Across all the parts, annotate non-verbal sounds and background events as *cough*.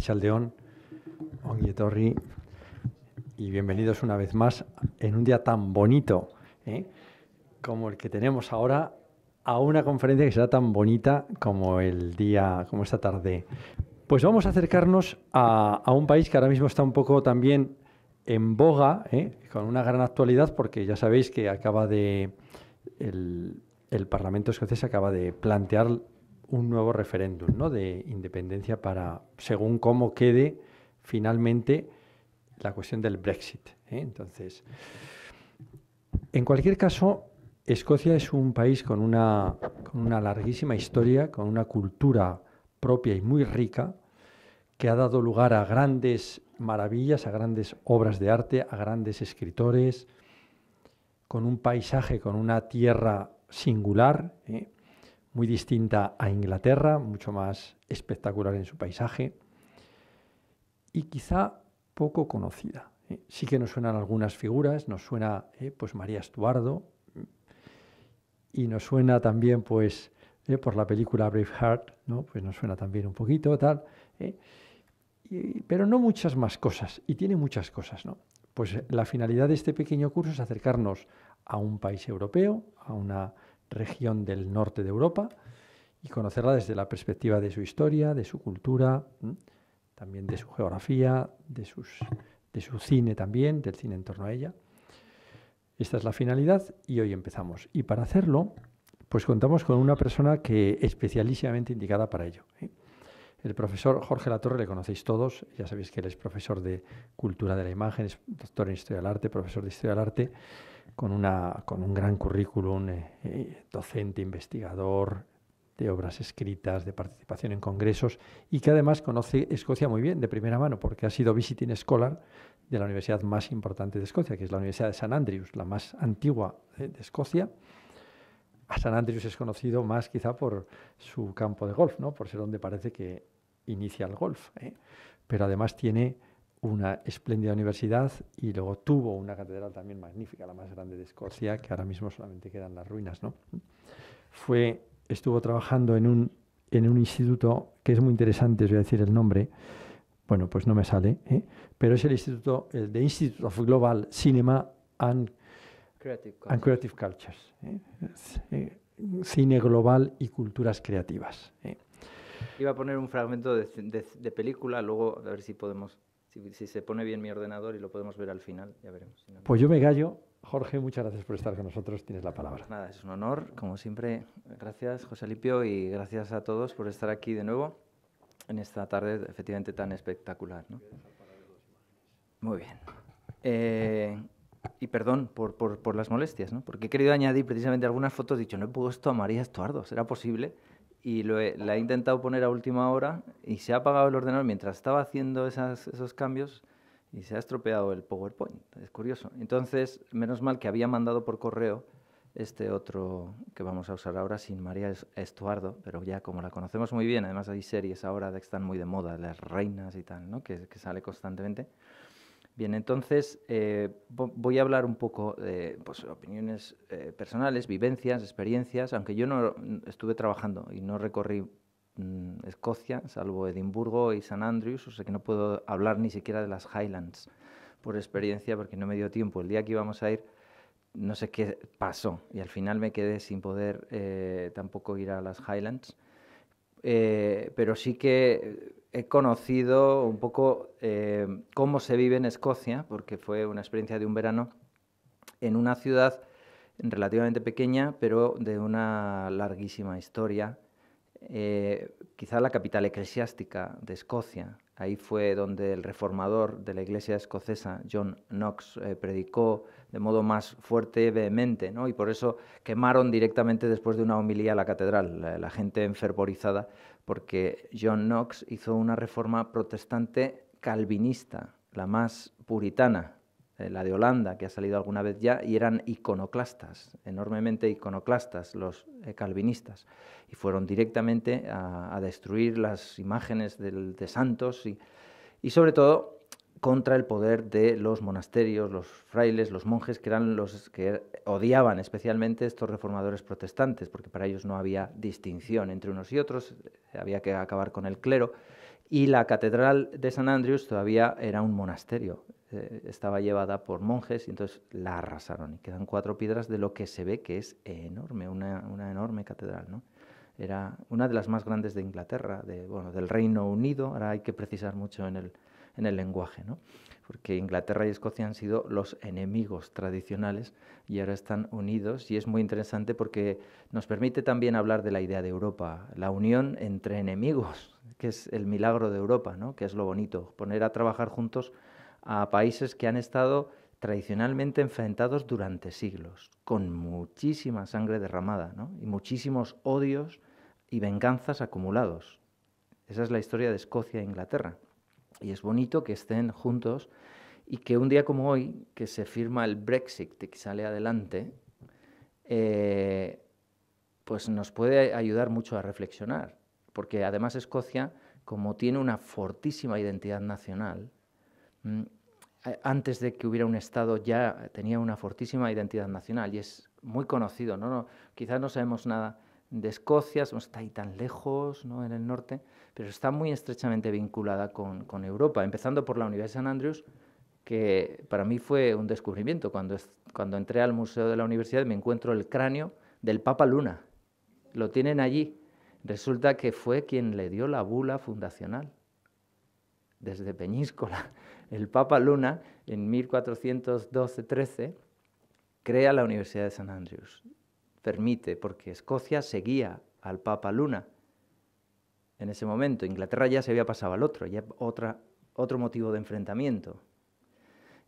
Chaldeón, Onguietorri, y bienvenidos una vez más en un día tan bonito ¿eh? como el que tenemos ahora a una conferencia que será tan bonita como el día, como esta tarde. Pues vamos a acercarnos a, un país que ahora mismo está un poco también en boga, ¿eh? con una gran actualidad, porque ya sabéis que acaba de. El, el Parlamento escocés acaba de plantear un nuevo referéndum ¿no? de independencia para, según cómo quede finalmente la cuestión del Brexit. ¿eh? Entonces, en cualquier caso, Escocia es un país con una, larguísima historia, con una cultura propia y muy rica, que ha dado lugar a grandes maravillas, a grandes obras de arte, a grandes escritores, con un paisaje, con una tierra singular. ¿eh? muy distinta a Inglaterra, mucho más espectacular en su paisaje y quizá poco conocida. ¿eh? Sí que nos suenan algunas figuras, nos suena ¿eh? pues María Estuardo y nos suena también pues ¿eh? por la película Braveheart, ¿no? pues nos suena también un poquito tal, pero no muchas más cosas y tiene muchas cosas, ¿no? Pues la finalidad de este pequeño curso es acercarnos a un país europeo, a una región del norte de Europa y conocerla desde la perspectiva de su historia, de su cultura, también de su geografía, de, su cine también, del cine en torno a ella. Esta es la finalidad y hoy empezamos. Y para hacerlo, pues contamos con una persona que especialísimamente indicada para ello. ¿eh? El profesor Jorge La Torre, le conocéis todos, ya sabéis que él es profesor de Cultura de la Imagen, es doctor en Historia del Arte, profesor de Historia del Arte, con, una, con un gran currículum, eh, eh, docente, investigador, de obras escritas, de participación en congresos y que además conoce Escocia muy bien de primera mano porque ha sido visiting scholar de la universidad más importante de Escocia, que es la Universidad de San Andrews, la más antigua de, Escocia, a San es conocido más quizá por su campo de golf, ¿no? por ser donde parece que inicia el golf. ¿eh? Pero además tiene una espléndida universidad y luego tuvo una catedral también magnífica, la más grande de Escocia, que ahora mismo solamente quedan las ruinas. Fue, estuvo trabajando en un, en un instituto que es muy interesante, os voy a decir el nombre, bueno, pues no me sale, ¿eh? pero es el instituto, el de Institute of Global Cinema and Creative Cultures. Eh, eh, cine global y culturas creativas. Eh. Iba a poner un fragmento de, de, película, luego a ver si podemos, si, se pone bien mi ordenador y lo podemos ver al final, ya veremos. Pues yo me gallo. Jorge, muchas gracias por estar con nosotros. Tienes la palabra. nada, es un honor, como siempre. Gracias, José Lipio, y gracias a todos por estar aquí de nuevo en esta tarde efectivamente tan espectacular. Muy bien y perdón por, por, las molestias, ¿no? porque he querido añadir precisamente algunas fotos, dicho, no he puesto a María Estuardo, ¿será posible? Y lo la he intentado poner a última hora y se ha apagado el ordenador mientras estaba haciendo esas, esos cambios y se ha estropeado el PowerPoint, es curioso. Entonces, menos mal que había mandado por correo este otro que vamos a usar ahora sin María Estuardo, pero ya como la conocemos muy bien, además hay series ahora que están muy de moda, las reinas y tal, ¿no? que, que sale constantemente. Bien, entonces eh, voy a hablar un poco de pues, opiniones eh, personales, vivencias, experiencias, aunque yo no estuve trabajando y no recorrí mm, Escocia, salvo Edimburgo y San Andrews, o sea que no puedo hablar ni siquiera de las Highlands por experiencia porque no me dio tiempo. El día que íbamos a ir, no sé qué pasó y al final me quedé sin poder eh, tampoco ir a las Highlands. pero sí que he conocido un poco eh, cómo se vive en Escocia, porque fue una experiencia de un verano en una ciudad relativamente pequeña, pero de una larguísima historia, eh, quizá la capital eclesiástica de Escocia, Ahí fue donde el reformador de la iglesia escocesa, John Knox, eh, predicó de modo más fuerte, y vehemente, ¿no? y por eso quemaron directamente después de una homilía a la catedral, la gente enfervorizada, porque John Knox hizo una reforma protestante calvinista, la más puritana eh, la de Holanda, que ha salido alguna vez ya, y eran iconoclastas, enormemente iconoclastas, los eh, calvinistas, y fueron directamente a, destruir las imágenes de santos y, y sobre todo contra el poder de los monasterios, los frailes, los monjes, que eran los que odiaban especialmente estos reformadores protestantes, porque para ellos no había distinción entre unos y otros, eh, había que acabar con el clero y la catedral de San Andrews todavía era un monasterio. Eh, estaba llevada por monjes y entonces la arrasaron y quedan cuatro piedras de lo que se ve que es enorme, una, enorme catedral. ¿no? Era una de las más grandes de Inglaterra, del Reino Unido, ahora hay que precisar mucho en el, en el lenguaje. ¿no? porque Inglaterra y Escocia han sido los enemigos tradicionales y ahora están unidos y es muy interesante porque nos permite también hablar de la idea de Europa, la unión entre enemigos, que es el milagro de Europa, que es lo bonito, poner a trabajar juntos a países que han estado tradicionalmente enfrentados durante siglos, con muchísima sangre derramada ¿no? y muchísimos odios y venganzas acumulados. Esa es la historia de Escocia e Inglaterra. Y es bonito que estén juntos y que un día como hoy, que se firma el Brexit, que sale adelante, eh, pues nos puede ayudar mucho a reflexionar. Porque además Escocia, como tiene una fortísima identidad nacional, mm, antes de que hubiera un Estado ya tenía una fortísima identidad nacional y es muy conocido. quizás no sabemos nada de Escocia, no está ahí tan lejos, ¿no? en el norte, pero está muy estrechamente vinculada con, Europa, empezando por la Universidad de San Andrews, que para mí fue un descubrimiento. Cuando, cuando entré al Museo de la Universidad me encuentro el cráneo del Papa Luna, lo tienen allí. Resulta que fue quien le dio la bula fundacional desde Peñíscola. *laughs* El Papa Luna, en 1412-13, crea la Universidad de San Andrews permite, porque Escocia seguía al Papa Luna en ese momento. Inglaterra ya se había pasado al otro, ya otra, otro motivo de enfrentamiento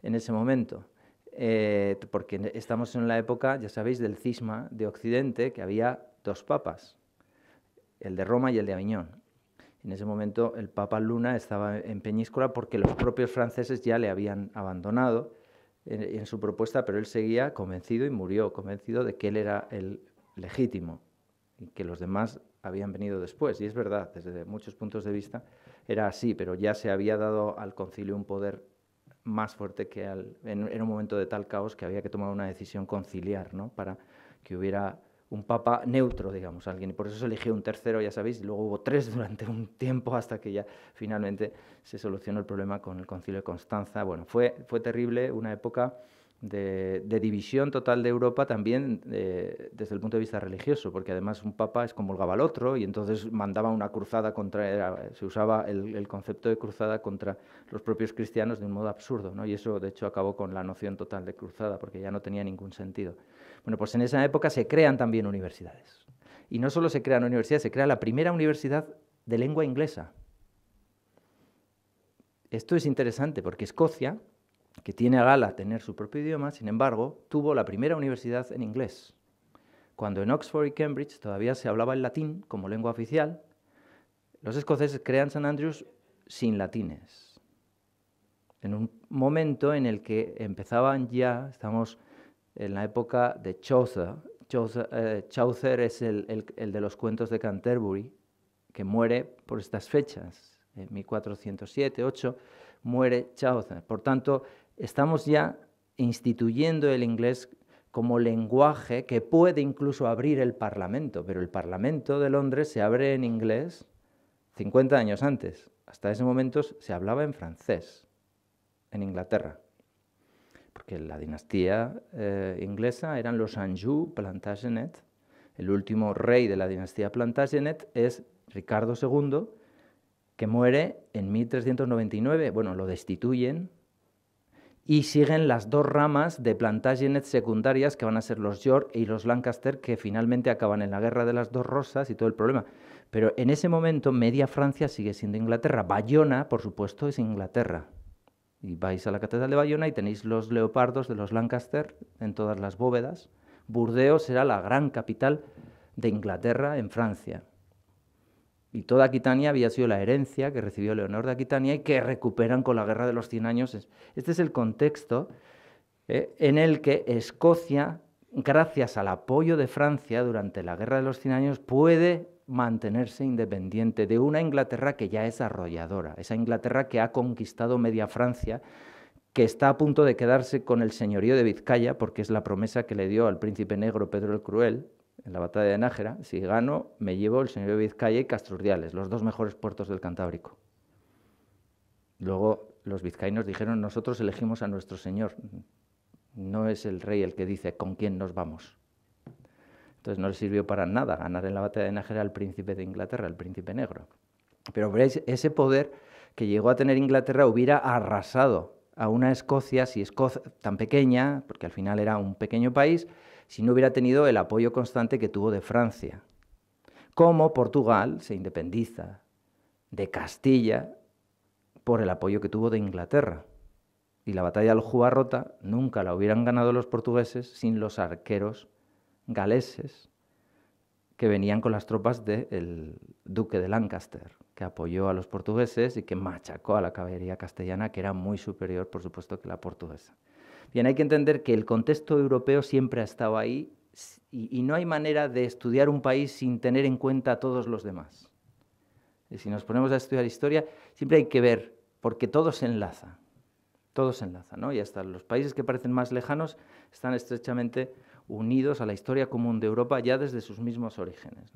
en ese momento. Eh, porque estamos en la época, ya sabéis, del cisma de Occidente, que había dos papas, el de Roma y el de Aviñón. En ese momento el Papa Luna estaba en Peñíscola porque los propios franceses ya le habían abandonado en, su propuesta, pero él seguía convencido y murió convencido de que él era el legítimo y que los demás habían venido después. Y es verdad, desde muchos puntos de vista era así, pero ya se había dado al concilio un poder más fuerte que al, en, un momento de tal caos que había que tomar una decisión conciliar ¿no? para que hubiera un papa neutro, digamos, alguien. Y por eso se eligió un tercero, ya sabéis, y luego hubo tres *laughs* durante un tiempo hasta que ya finalmente se solucionó el problema con el concilio de Constanza. Bueno, fue, fue terrible, una época de, división total de Europa también eh, desde el punto de vista religioso, porque además un papa excomulgaba al otro y entonces mandaba una cruzada contra, se usaba el, el, concepto de cruzada contra los propios cristianos de un modo absurdo, ¿no? y eso de hecho acabó con la noción total de cruzada, porque ya no tenía ningún sentido. Bueno, pues en esa época se crean también universidades. Y no solo se crean universidades, se crea la primera universidad de lengua inglesa. Esto es interesante porque Escocia, que tiene a gala tener su propio idioma, sin embargo, tuvo la primera universidad en inglés. Cuando en Oxford y Cambridge todavía se hablaba el latín como lengua oficial, los escoceses crean St. Andrews sin latines. En un momento en el que empezaban ya, estamos en la época de Chaucer. Chaucer, eh, es el, el, de los cuentos de Canterbury, que muere por estas fechas, en 1407-8, muere Chaucer. Por tanto, estamos ya instituyendo el inglés como lenguaje que puede incluso abrir el Parlamento, pero el Parlamento de Londres se abre en inglés 50 años antes. Hasta ese momento se hablaba en francés en Inglaterra porque la dinastía eh, inglesa eran los Anjou Plantagenet. El último rey de la dinastía Plantagenet es Ricardo II, que muere en 1399. Bueno, lo destituyen y siguen las dos ramas de Plantagenet secundarias que van a ser los York y los Lancaster, que finalmente acaban en la Guerra de las Dos Rosas y todo el problema. Pero en ese momento media Francia sigue siendo Inglaterra. Bayona, por supuesto, es Inglaterra. Y vais a la Catedral de Bayona y tenéis los leopardos de los Lancaster en todas las bóvedas. Burdeos será la gran capital de Inglaterra en Francia. Y toda Aquitania había sido la herencia que recibió Leonor de Aquitania y que recuperan con la Guerra de los Cien Años. Este es el contexto eh, en el que Escocia, gracias al apoyo de Francia durante la Guerra de los Cien Años, puede mantenerse independiente de una Inglaterra que ya es arrolladora, esa Inglaterra que ha conquistado media Francia, que está a punto de quedarse con el señorío de Vizcaya, porque es la promesa que le dio al príncipe negro Pedro el Cruel en la batalla de Nájera, si gano me llevo el señorío de Vizcaya y Castruriales, los dos mejores puertos del Cantábrico. Luego los vizcaínos dijeron, nosotros elegimos a nuestro señor, no es el rey el que dice con quién nos vamos. Entonces no le sirvió para nada ganar en la batalla de Nájera al príncipe de Inglaterra, el príncipe negro. Pero veréis, ese poder que llegó a tener Inglaterra hubiera arrasado a una Escocia, si tan pequeña, porque al final era un pequeño país, si no hubiera tenido el apoyo constante que tuvo de Francia. Como Portugal se independiza de Castilla por el apoyo que tuvo de Inglaterra. Y la batalla de Aljubarrota nunca la hubieran ganado los portugueses sin los arqueros galeses que venían con las tropas del duque de Lancaster, que apoyó a los portugueses y que machacó a la caballería castellana, que era muy superior, por supuesto, que la portuguesa. Bien, hay que entender que el contexto europeo siempre ha estado ahí y, y no hay manera de estudiar un país sin tener en cuenta a todos los demás. Y si nos ponemos a estudiar historia, siempre hay que ver, porque todo se enlaza, todo se enlaza, ¿no? Y hasta los países que parecen más lejanos están estrechamente unidos a la historia común de Europa ya desde sus mismos orígenes.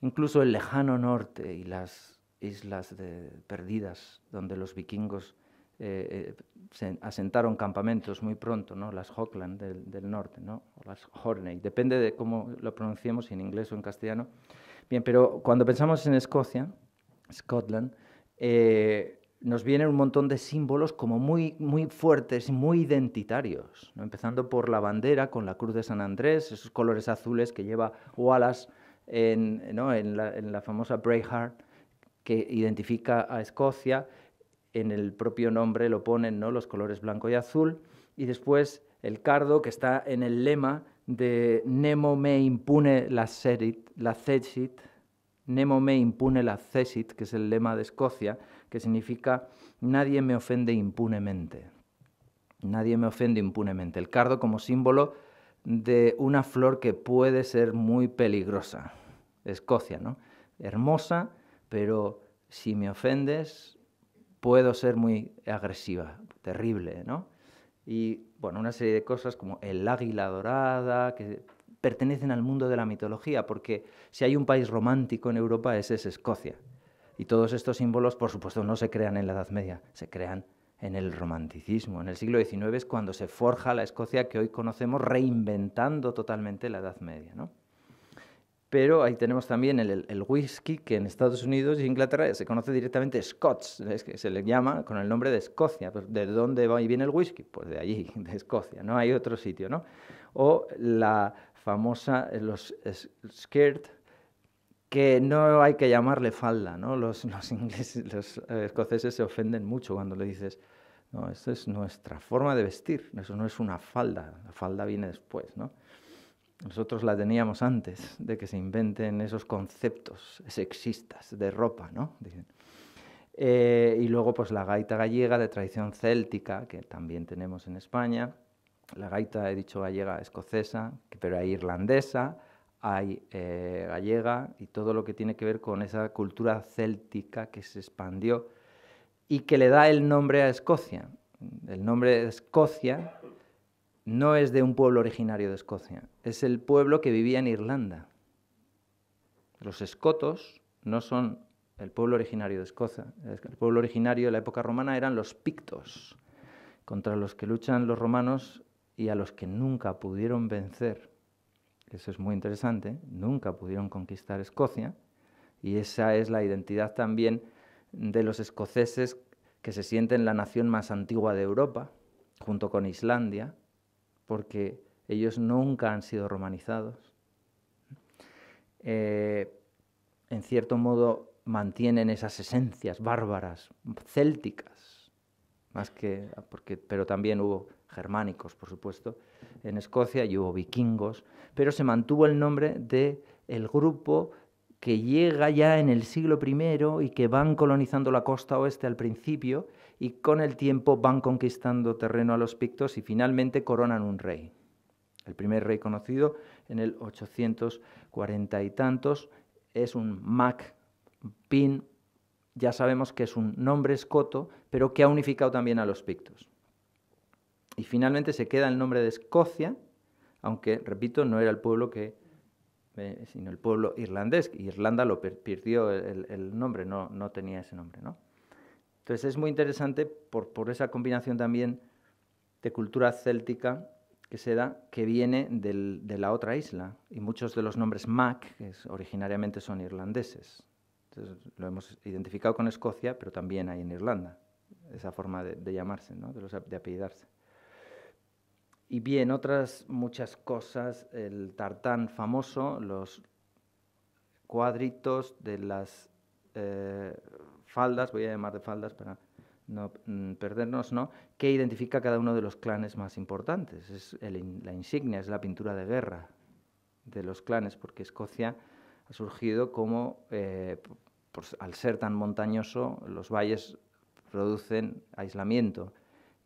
Incluso el lejano norte y las islas perdidas donde los vikingos eh, eh, asentaron campamentos muy pronto, ¿no? las Hockland del, norte, o las Horney, depende de cómo lo pronunciemos en inglés o en castellano. Bien, pero cuando pensamos en Escocia, Scotland, eh, nos vienen un montón de símbolos como muy, muy fuertes, muy identitarios, empezando por la bandera con la cruz de San Andrés, esos colores azules que lleva Wallace en, la, famosa Braveheart, que identifica a Escocia, en el propio nombre lo ponen los colores blanco y azul, y después el cardo que está en el lema de Nemo me impune la serit, la Nemo me impune la cesit, que es el lema de Escocia, que significa nadie me ofende impunemente. Nadie me ofende impunemente. El cardo como símbolo de una flor que puede ser muy peligrosa. Escocia, ¿no? Hermosa, pero si me ofendes puedo ser muy agresiva, terrible, ¿no? Y bueno, una serie de cosas como el águila dorada, que pertenecen al mundo de la mitología, porque si hay un país romántico en Europa, ese es Escocia. Y todos estos símbolos, por supuesto, no se crean en la Edad Media, se crean en el romanticismo. En el siglo XIX es cuando se forja la Escocia que hoy conocemos, reinventando totalmente la Edad Media. ¿no? Pero ahí tenemos también el, whisky, que en Estados Unidos y Inglaterra se conoce directamente Scots, es que se le llama con el nombre de Escocia. Pues, ¿De dónde viene el whisky? Pues de allí, *laughs* de Escocia, no hay otro sitio. ¿no? O la famosa, los skirt, que no hay que llamarle falda, ¿no? Los, los ingleses, los eh, escoceses se ofenden mucho cuando le dices, no, esto es nuestra forma de vestir, eso no es una falda, la falda viene después, ¿no? Nosotros la teníamos antes de que se inventen esos conceptos sexistas de ropa, ¿no? Eh, y luego, pues la gaita gallega de tradición céltica, que también tenemos en España. La gaita, he dicho, gallega escocesa, pero hay irlandesa hay eh, gallega y todo lo que tiene que ver con esa cultura céltica que se expandió y que le da el nombre a Escocia. El nombre de Escocia no es de un pueblo originario de Escocia, es el pueblo que vivía en Irlanda. Los escotos no son el pueblo originario de Escocia, el pueblo originario de la época romana eran los pictos, contra los que luchan los romanos y a los que nunca pudieron vencer eso es muy interesante, nunca pudieron conquistar Escocia y esa es la identidad también de los escoceses que se sienten la nación más antigua de Europa, junto con Islandia, porque ellos nunca han sido romanizados. Eh, en cierto modo mantienen esas esencias bárbaras, célticas, más que porque, pero también hubo germánicos, por supuesto, en Escocia y hubo vikingos, pero se mantuvo el nombre de el grupo que llega ya en el siglo I y que van colonizando la costa oeste al principio y con el tiempo van conquistando terreno a los pictos y finalmente coronan un rey. El primer rey conocido en el 840 y tantos es un Mac Pin, ya sabemos que es un nombre escoto, pero que ha unificado también a los pictos y finalmente se queda el nombre de Escocia, aunque, repito, no era el pueblo que eh, sino el pueblo irlandés. Irlanda lo perdió el, nombre, no, no tenía ese nombre. ¿no? Entonces es muy interesante por, por, esa combinación también de cultura céltica que se da, que viene de la otra isla. Y muchos de los nombres Mac, que originariamente son irlandeses. Entonces, lo hemos identificado con Escocia, pero también hay en Irlanda esa forma de, llamarse, ¿no? de, de apellidarse. Y bien, otras muchas cosas, el tartán famoso, los cuadritos de las eh, faldas, voy a llamar de faldas para no mm, perdernos, ¿no? que identifica cada uno de los clanes más importantes. Es la insignia, es la pintura de guerra de los clanes, porque Escocia ha surgido como, eh, al ser tan montañoso, los valles producen aislamiento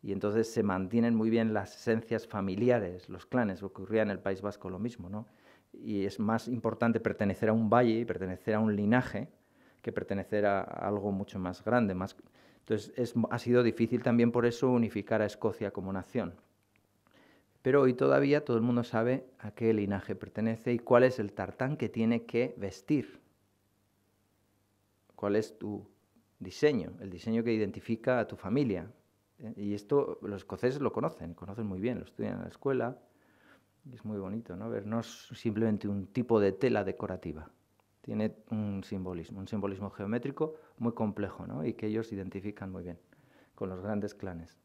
y entonces se mantienen muy bien las esencias familiares, los clanes, ocurría en el País Vasco lo mismo, ¿no? Y es más importante pertenecer a un valle y pertenecer a un linaje que pertenecer a algo mucho más grande. Entonces ha sido difícil también por eso unificar a Escocia como nación. Pero hoy todavía todo el mundo sabe a qué linaje pertenece y cuál es el tartán que tiene que vestir. ¿Cuál es tu diseño? El diseño que identifica a tu familia, eh, y esto los escoceses lo conocen, conocen muy bien, lo estudian en la escuela. Y es muy bonito, ¿no? Ver, no es simplemente un tipo de tela decorativa. Tiene un simbolismo, un simbolismo geométrico muy complejo, ¿no? Y que ellos identifican muy bien con los grandes clanes.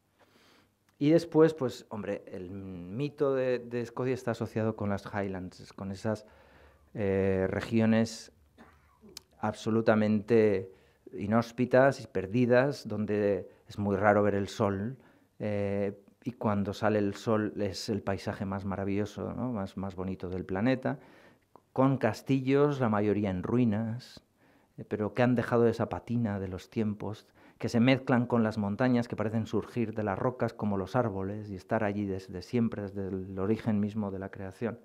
Y después, pues, hombre, el mito de, Escocia está asociado con las Highlands, con esas eh, regiones absolutamente inhóspitas y perdidas, donde es muy raro ver el sol. Eh, y cuando sale el sol es el paisaje más maravilloso, más, más bonito del planeta, con castillos, la mayoría en ruinas, eh, pero que han dejado esa patina de los tiempos, que se mezclan con las montañas que parecen surgir de las rocas como los árboles y estar allí desde siempre, desde el origen mismo de la creación.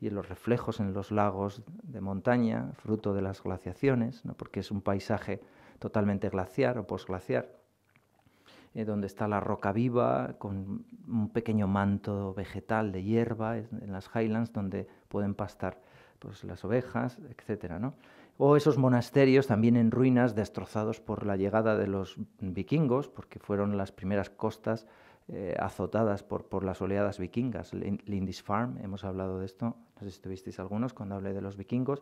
Y los reflejos en los lagos de montaña, fruto de las glaciaciones, porque es un paisaje totalmente glaciar o posglaciar, eh, donde está la roca viva con un pequeño manto vegetal de hierba en las Highlands donde pueden pastar pues, las ovejas, etcétera, ¿no? O esos monasterios también en ruinas, destrozados por la llegada de los vikingos, porque fueron las primeras costas eh, azotadas por, por, las oleadas vikingas. Lindisfarne, hemos hablado de esto, no sé si tuvisteis algunos cuando hablé de los vikingos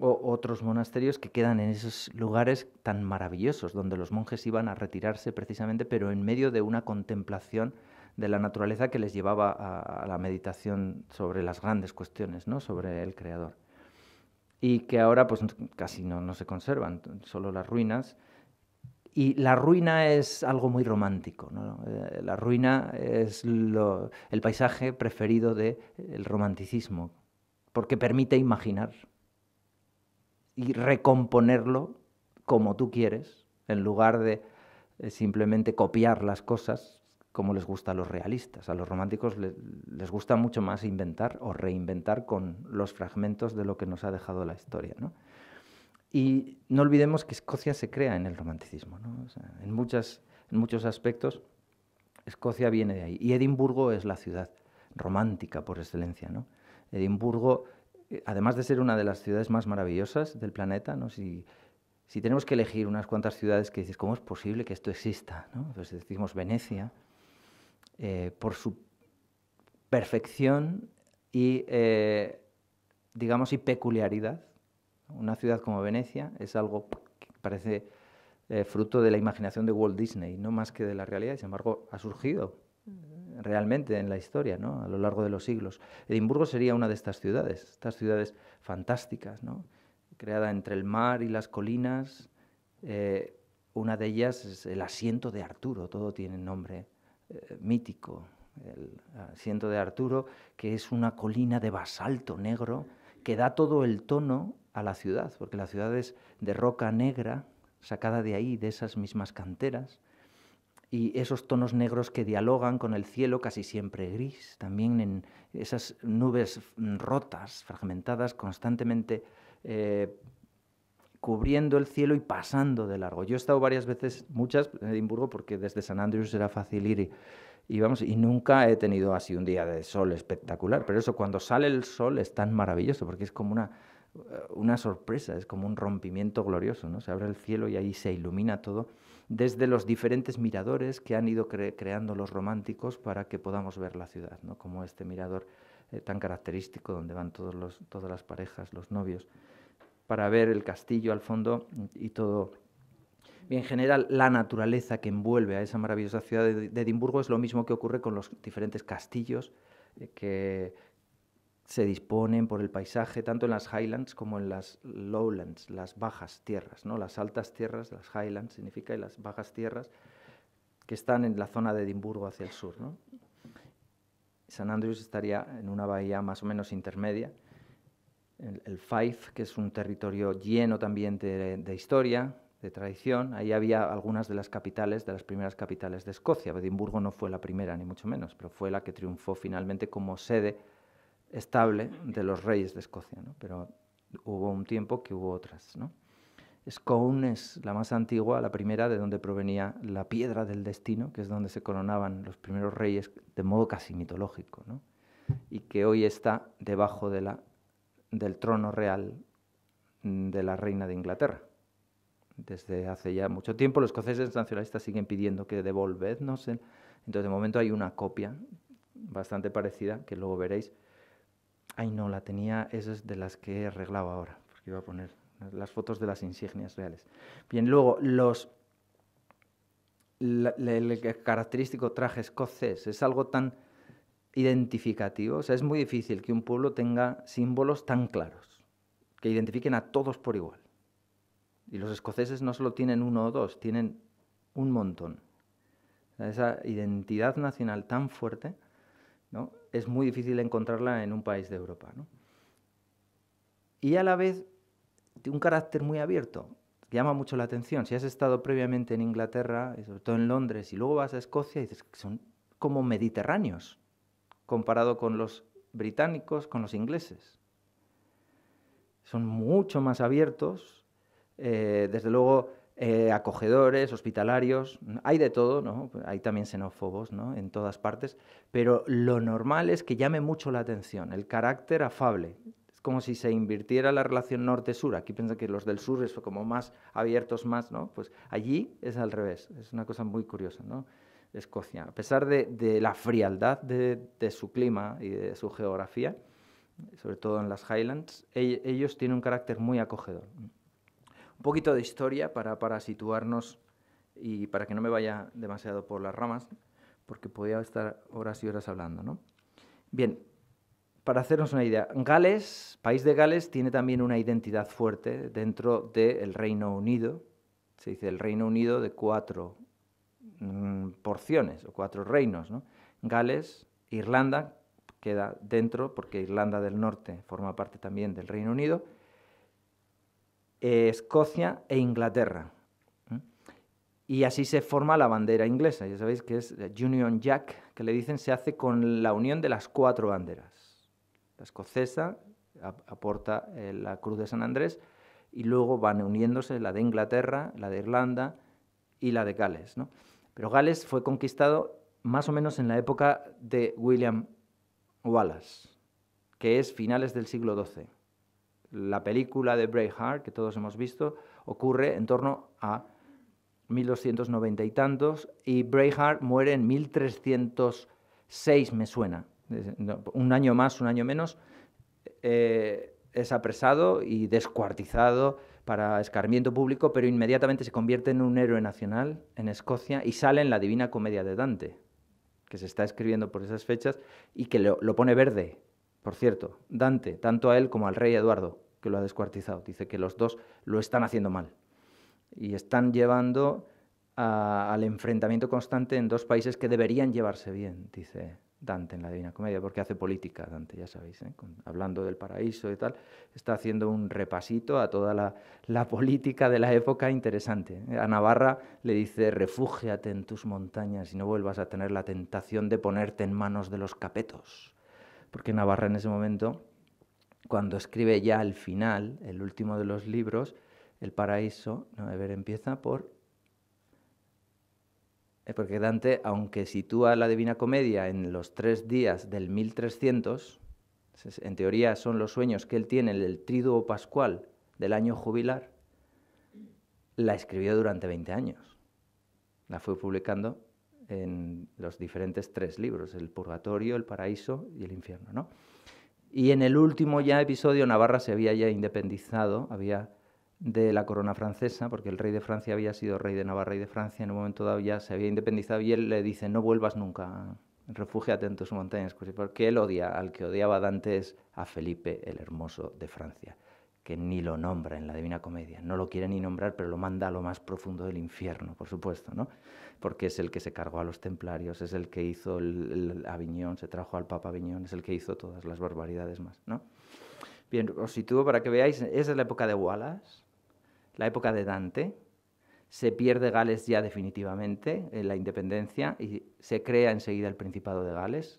otros monasterios que quedan en esos lugares tan maravillosos, donde los monjes iban a retirarse precisamente, pero en medio de una contemplación de la naturaleza que les llevaba a, la meditación sobre las grandes cuestiones, ¿no? sobre el Creador. Y que ahora pues, casi no, se conservan, solo las ruinas. Y la ruina es algo muy romántico. Eh, la ruina es el paisaje preferido del romanticismo, porque permite imaginar y recomponerlo como tú quieres, en lugar de eh, simplemente copiar las cosas como les gusta a los realistas. A los románticos les, gusta mucho más inventar o reinventar con los fragmentos de lo que nos ha dejado la historia. ¿no? Y no olvidemos que Escocia se crea en el romanticismo. ¿no? en, muchas, en muchos aspectos, Escocia viene de ahí. Y Edimburgo es la ciudad romántica por excelencia. ¿no? Edimburgo además de ser una de las ciudades más maravillosas del planeta, ¿no? si, tenemos que elegir unas cuantas ciudades que dices, ¿cómo es posible que esto exista? Entonces pues decimos Venecia, eh, por su perfección y, eh, digamos, y peculiaridad. Una ciudad como Venecia es algo que parece eh, fruto de la imaginación de Walt Disney, no más que de la realidad, y sin embargo ha surgido realmente en la historia, ¿no? a lo largo de los siglos. Edimburgo sería una de estas ciudades, estas ciudades fantásticas, ¿no? creada entre el mar y las colinas. Eh, una de ellas es el asiento de Arturo, todo tiene nombre eh, mítico. El asiento de Arturo, que es una colina de basalto negro que da todo el tono a la ciudad, porque la ciudad es de roca negra, sacada de ahí, de esas mismas canteras, y esos tonos negros que dialogan con el cielo casi siempre gris, también en esas nubes mm, rotas, fragmentadas, constantemente eh, cubriendo el cielo y pasando de largo. Yo he estado varias veces, muchas, en Edimburgo, porque desde San Andrés era fácil ir y, vamos, y nunca he tenido así un día de sol espectacular, pero eso cuando sale el sol es tan maravilloso, porque es como una eh, una sorpresa, es como un rompimiento glorioso, ¿no? Se abre el cielo y ahí se ilumina todo desde los diferentes miradores que han ido creando los románticos para que podamos ver la ciudad, ¿no? como este mirador eh, tan característico donde van todas las parejas, los novios, para ver el castillo al fondo y todo. Y en general, la naturaleza que envuelve a esa maravillosa ciudad de Edimburgo es lo mismo que ocurre con los diferentes castillos eh, que, se disponen por el paisaje tanto en las highlands como en las lowlands, las bajas tierras, ¿no? Las altas tierras, las highlands significa las bajas tierras que están en la zona de Edimburgo hacia el sur, ¿no? San Andrews estaría en una bahía más o menos intermedia. El, Fife, que es un territorio lleno también de, de historia, de tradición. Ahí había algunas de las capitales, de las primeras capitales de Escocia. Edimburgo no fue la primera, ni mucho menos, pero fue la que triunfó finalmente como sede estable de los reyes de Escocia, pero hubo un tiempo que hubo otras. ¿no? Scone es la más antigua, la primera de donde provenía la piedra del destino, que es donde se coronaban los primeros reyes de modo casi mitológico, y que hoy está debajo del trono real de la reina de Inglaterra. Desde hace ya mucho tiempo los escoceses nacionalistas siguen pidiendo que devolvednos. Entonces, de momento hay una copia bastante parecida, que luego veréis, Ay, no, la tenía, esas es de las que he arreglado ahora, porque iba a poner las fotos de las insignias reales. Bien, luego, los, el característico traje escocés es algo tan identificativo, o sea, es muy difícil que un pueblo tenga símbolos tan claros, que identifiquen a todos por igual. Y los escoceses no solo tienen uno o dos, tienen un montón. esa identidad nacional tan fuerte, ¿no? es muy difícil encontrarla en un país de Europa. Y a la vez, de un carácter muy abierto, llama mucho la atención. Si has estado previamente en Inglaterra, sobre todo en Londres, y luego vas a Escocia, y dices que son como mediterráneos, comparado con los británicos, con los ingleses. Son mucho más abiertos. Eh, desde luego, eh, acogedores, hospitalarios, hay de todo, Hay también xenófobos, ¿no? En todas partes, pero lo normal es que llame mucho la atención, el carácter afable. Es como si se invirtiera la relación norte-sur. Aquí piensa que los del sur son como más abiertos, más, ¿no? Pues allí es al revés, es una cosa muy curiosa, ¿no? Escocia, a pesar de, la frialdad de su clima y de su geografía, sobre todo en las Highlands, ellos tienen un carácter muy acogedor. Un poquito de historia para, situarnos y para que no me vaya demasiado por las ramas, porque podía estar horas y horas hablando. ¿no? Bien, para hacernos una idea, Gales, país de Gales, tiene también una identidad fuerte dentro del Reino Unido. Se dice el Reino Unido de cuatro mm, porciones o cuatro reinos. ¿no? Gales, Irlanda, queda dentro porque Irlanda del Norte forma parte también del Reino Unido Escocia e Inglaterra. Y así se forma la bandera inglesa. Ya sabéis que es Union Jack, que le dicen se hace con la unión de las cuatro banderas. La escocesa aporta eh, la cruz de San Andrés y luego van uniéndose la de Inglaterra, la de Irlanda y la de Gales. ¿no? Pero Gales fue conquistado más o menos en la época de William Wallace, que es finales del siglo XII. La película de Braveheart, que todos hemos visto, ocurre en torno a 1290 y tantos, y Braveheart muere en 1306, me suena. Un año más, un año menos, eh, es apresado y descuartizado para escarmiento público, pero inmediatamente se convierte en un héroe nacional en Escocia y sale en la Divina Comedia de Dante, que se está escribiendo por esas fechas y que lo pone verde por cierto, Dante, tanto a él como al rey Eduardo, que lo ha descuartizado, dice que los dos lo están haciendo mal y están llevando al enfrentamiento constante en dos países que deberían llevarse bien, dice Dante en la Divina Comedia, porque hace política Dante, ya sabéis, ¿eh? hablando del paraíso y tal, está haciendo un repasito a toda la, política de la época interesante. ¿eh? A Navarra le dice, refúgiate en tus montañas y no vuelvas a tener la tentación de ponerte en manos de los capetos porque Navarra en ese momento, cuando escribe ya al final, el último de los libros, El Paraíso, no, de empieza por... Eh, porque Dante, aunque sitúa la Divina Comedia en los tres días del 1300, en teoría son los sueños que él tiene, el triduo pascual del año jubilar, la escribió durante 20 años. La fue publicando en los diferentes tres libros, el purgatorio, el paraíso y el infierno. Y en el último ya episodio Navarra se había ya independizado, de la corona francesa, porque el rey de Francia había sido rey de Navarra y de Francia, en un momento dado ya se había independizado y él le dice, no vuelvas nunca, refúgiate en tus montañas, porque él odia al que odiaba antes a Felipe el Hermoso de Francia que ni lo nombra en la Divina Comedia. No lo quiere ni nombrar, pero lo manda a lo más profundo del infierno, por supuesto, ¿no? Porque es el que se cargó a los templarios, es el que hizo el, Aviñón, se trajo al Papa Aviñón, es el que hizo todas las barbaridades más, ¿no? Bien, os sitúo para que veáis, esa es la época de Wallace, la época de Dante, se pierde Gales ya definitivamente, en la independencia, y se crea enseguida el Principado de Gales,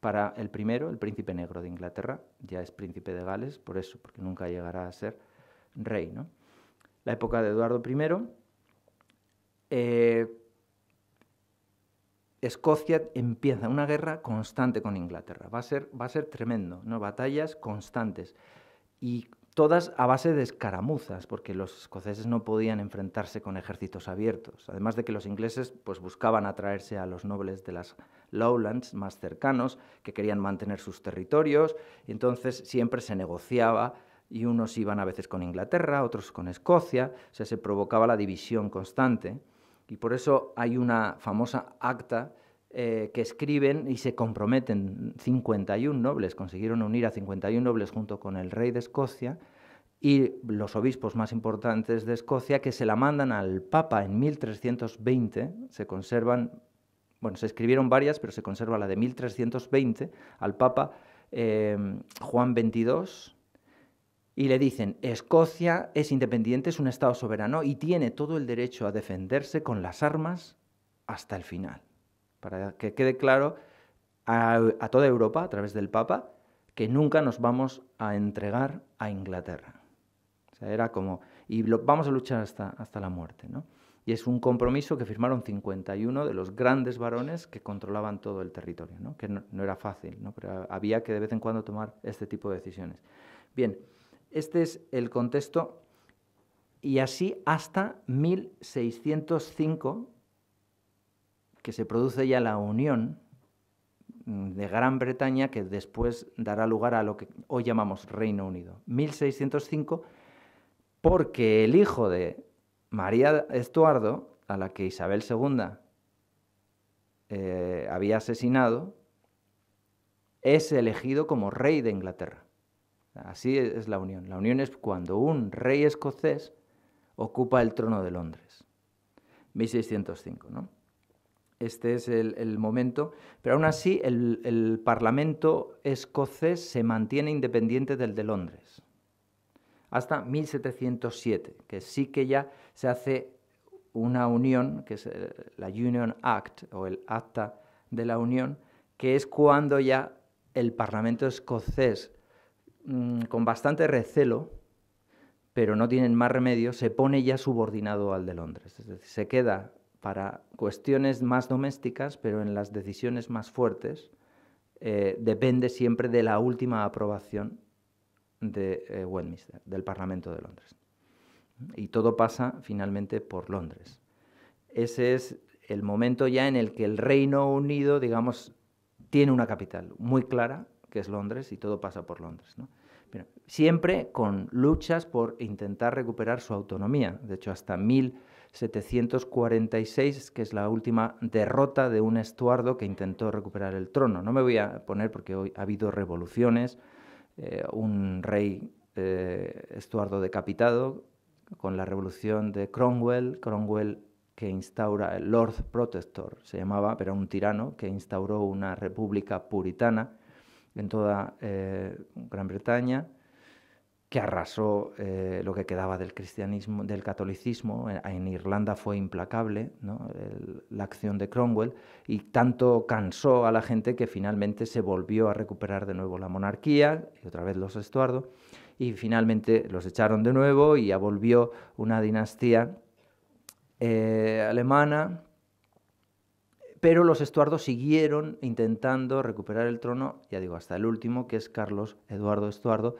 para el primero, el príncipe negro de Inglaterra, ya es príncipe de Gales, por eso, porque nunca llegará a ser rey. La época de Eduardo I, eh, Escocia empieza una guerra constante con Inglaterra. Va a, ser, va a ser tremendo, ¿no? batallas constantes. Y todas a base de escaramuzas, porque los escoceses no podían enfrentarse con ejércitos abiertos, además de que los ingleses pues, buscaban atraerse a los nobles de las lowlands más cercanos, que querían mantener sus territorios, entonces siempre se negociaba y unos iban a veces con Inglaterra, otros con Escocia, se provocaba la división constante, y por eso hay una famosa acta eh, que escriben y se comprometen. 51 nobles consiguieron unir a 51 nobles junto con el rey de Escocia y los obispos más importantes de Escocia que se la mandan al Papa en 1320. Se conservan, bueno, se escribieron varias, pero se conserva la de 1320 al Papa em, Juan XXII y le dicen, Escocia es independiente, es un Estado soberano y tiene todo el derecho a defenderse con las armas hasta el final para que quede claro a, toda Europa, a través del Papa, que nunca nos vamos a entregar a Inglaterra. O sea, era como, y vamos a luchar hasta, hasta la muerte, ¿no? Y es un compromiso que firmaron 51 de los grandes varones que controlaban todo el territorio, ¿no? que no, era fácil, ¿no? pero había que de vez en cuando tomar este tipo de decisiones. Bien, este es el contexto y así hasta 1605 que se produce ya la unión mm, de Gran Bretaña que después dará lugar a lo que hoy llamamos Reino Unido. 1605, porque el hijo de María Estuardo, a la que Isabel II eh, había asesinado, es elegido como rey de Inglaterra. Así es la unión. La unión es cuando un rey escocés ocupa el trono de Londres. 1605, ¿no? este es el, momento, pero aún así el, Parlamento escocés se mantiene independiente del de Londres hasta 1707, que sí que ya se hace una unión, que es eh, la Union Act o el Acta de la Unión, que es cuando ya el Parlamento escocés, mm, con bastante recelo, pero no tienen más remedio, se pone ya subordinado al de Londres. Es decir, se queda para cuestiones más domésticas, pero en las decisiones más fuertes, eh, depende siempre de la última aprobación de eh, Westminster, del Parlamento de Londres. Y todo pasa finalmente por Londres. Ese es el momento ya en el que el Reino Unido, digamos, tiene una capital muy clara, que es Londres, y todo pasa por Londres. siempre con luchas por intentar recuperar su autonomía. De hecho, hasta mil... 746, que es la última derrota de un estuardo que intentó recuperar el trono. No me voy a poner porque hoy ha habido revoluciones, eh, un rey eh, estuardo decapitado con la revolución de Cromwell, Cromwell que instaura el Lord Protector, se llamaba, pero un tirano que instauró una república puritana en toda eh, Gran Bretaña que arrasó eh, lo que quedaba del cristianismo, del catolicismo. En Irlanda fue implacable la acción de Cromwell y tanto cansó a la gente que finalmente se volvió a recuperar de nuevo la monarquía y otra vez los Estuardo y finalmente los echaron de nuevo y ya volvió una dinastía eh, alemana. Pero los Estuardo siguieron intentando recuperar el trono, ya digo, hasta el último, que es Carlos Eduardo Estuardo,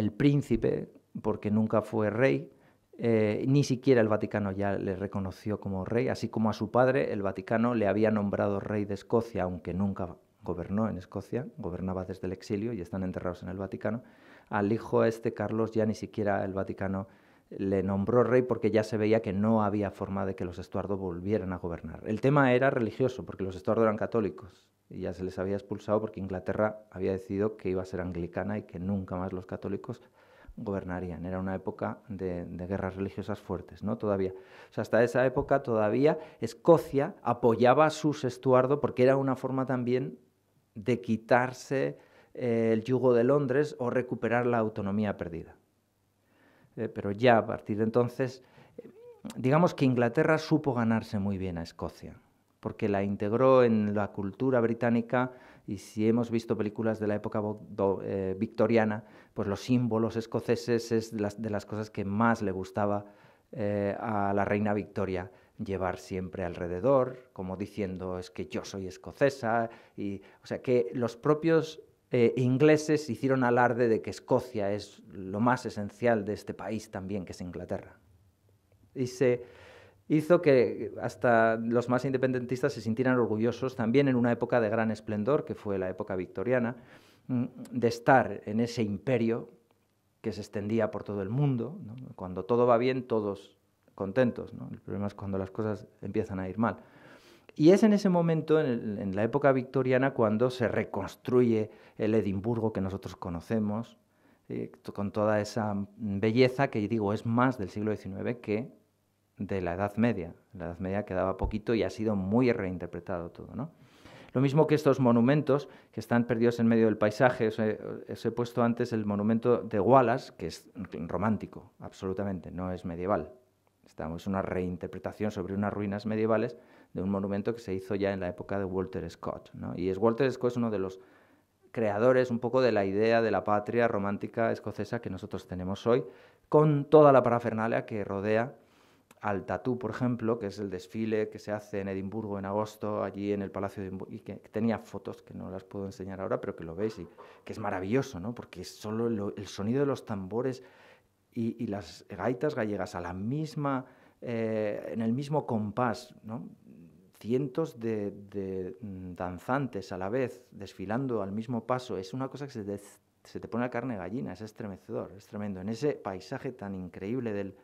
el príncipe, porque nunca fue rey, eh, ni siquiera el Vaticano ya le reconoció como rey, así como a su padre, el Vaticano le había nombrado rey de Escocia, aunque nunca gobernó en Escocia, gobernaba desde el exilio y están enterrados en el Vaticano. Al hijo este, Carlos, ya ni siquiera el Vaticano le nombró rey porque ya se veía que no había forma de que los Estuardo volvieran a gobernar. El tema era religioso, porque los Estuardo eran católicos y ya se les había expulsado porque Inglaterra había decidido que iba a ser anglicana y que nunca más los católicos gobernarían. Era una época de, guerras religiosas fuertes, ¿no? Todavía. O sea, hasta esa época todavía Escocia apoyaba a sus Estuardo porque era una forma también de quitarse eh, el yugo de Londres o recuperar la autonomía perdida. Eh, pero ya a partir de entonces, digamos que Inglaterra supo ganarse muy bien a Escocia, porque la integró en la cultura británica y si hemos visto películas de la época eh, victoriana, pues los símbolos escoceses es de las, cosas que más le gustaba eh, a la reina Victoria llevar siempre alrededor, como diciendo es que yo soy escocesa y o sea que los propios eh, ingleses hicieron alarde de que Escocia es lo más esencial de este país también, que es Inglaterra. Y se hizo que hasta los más independentistas se sintieran orgullosos también en una época de gran esplendor, que fue la época victoriana, mm, de estar en ese imperio que se extendía por todo el mundo. Cuando todo va bien, todos contentos. El problema es cuando las cosas empiezan a ir mal. Y es en ese momento, en, la época victoriana, cuando se reconstruye el Edimburgo que nosotros conocemos, eh, con toda esa mm, belleza que, digo, es más del siglo XIX que de la Edad Media. La Edad Media quedaba poquito y ha sido muy reinterpretado todo, ¿no? Lo mismo que estos monumentos que están perdidos en medio del paisaje. Os he, puesto antes el monumento de Wallace, que es romántico, absolutamente, no es medieval. Estamos, es una reinterpretación sobre unas ruinas medievales de un monumento que se hizo ya en la época de Walter Scott. ¿no? Y es Walter Scott es uno de los creadores un poco de la idea de la patria romántica escocesa que nosotros tenemos hoy, con toda la parafernalia que rodea al tatú, por ejemplo, que es el desfile que se hace en Edimburgo en agosto, allí en el Palacio de Edimburgo, y que tenía fotos que no las puedo enseñar ahora, pero que lo veis, y que es maravilloso, ¿no? porque solo el sonido de los tambores y, las gaitas gallegas a la misma, eh, en el mismo compás, ¿no? cientos de, de, mm, danzantes a la vez desfilando al mismo paso, es una cosa que se, te pone la carne gallina, es estremecedor, es tremendo. En ese paisaje tan increíble del,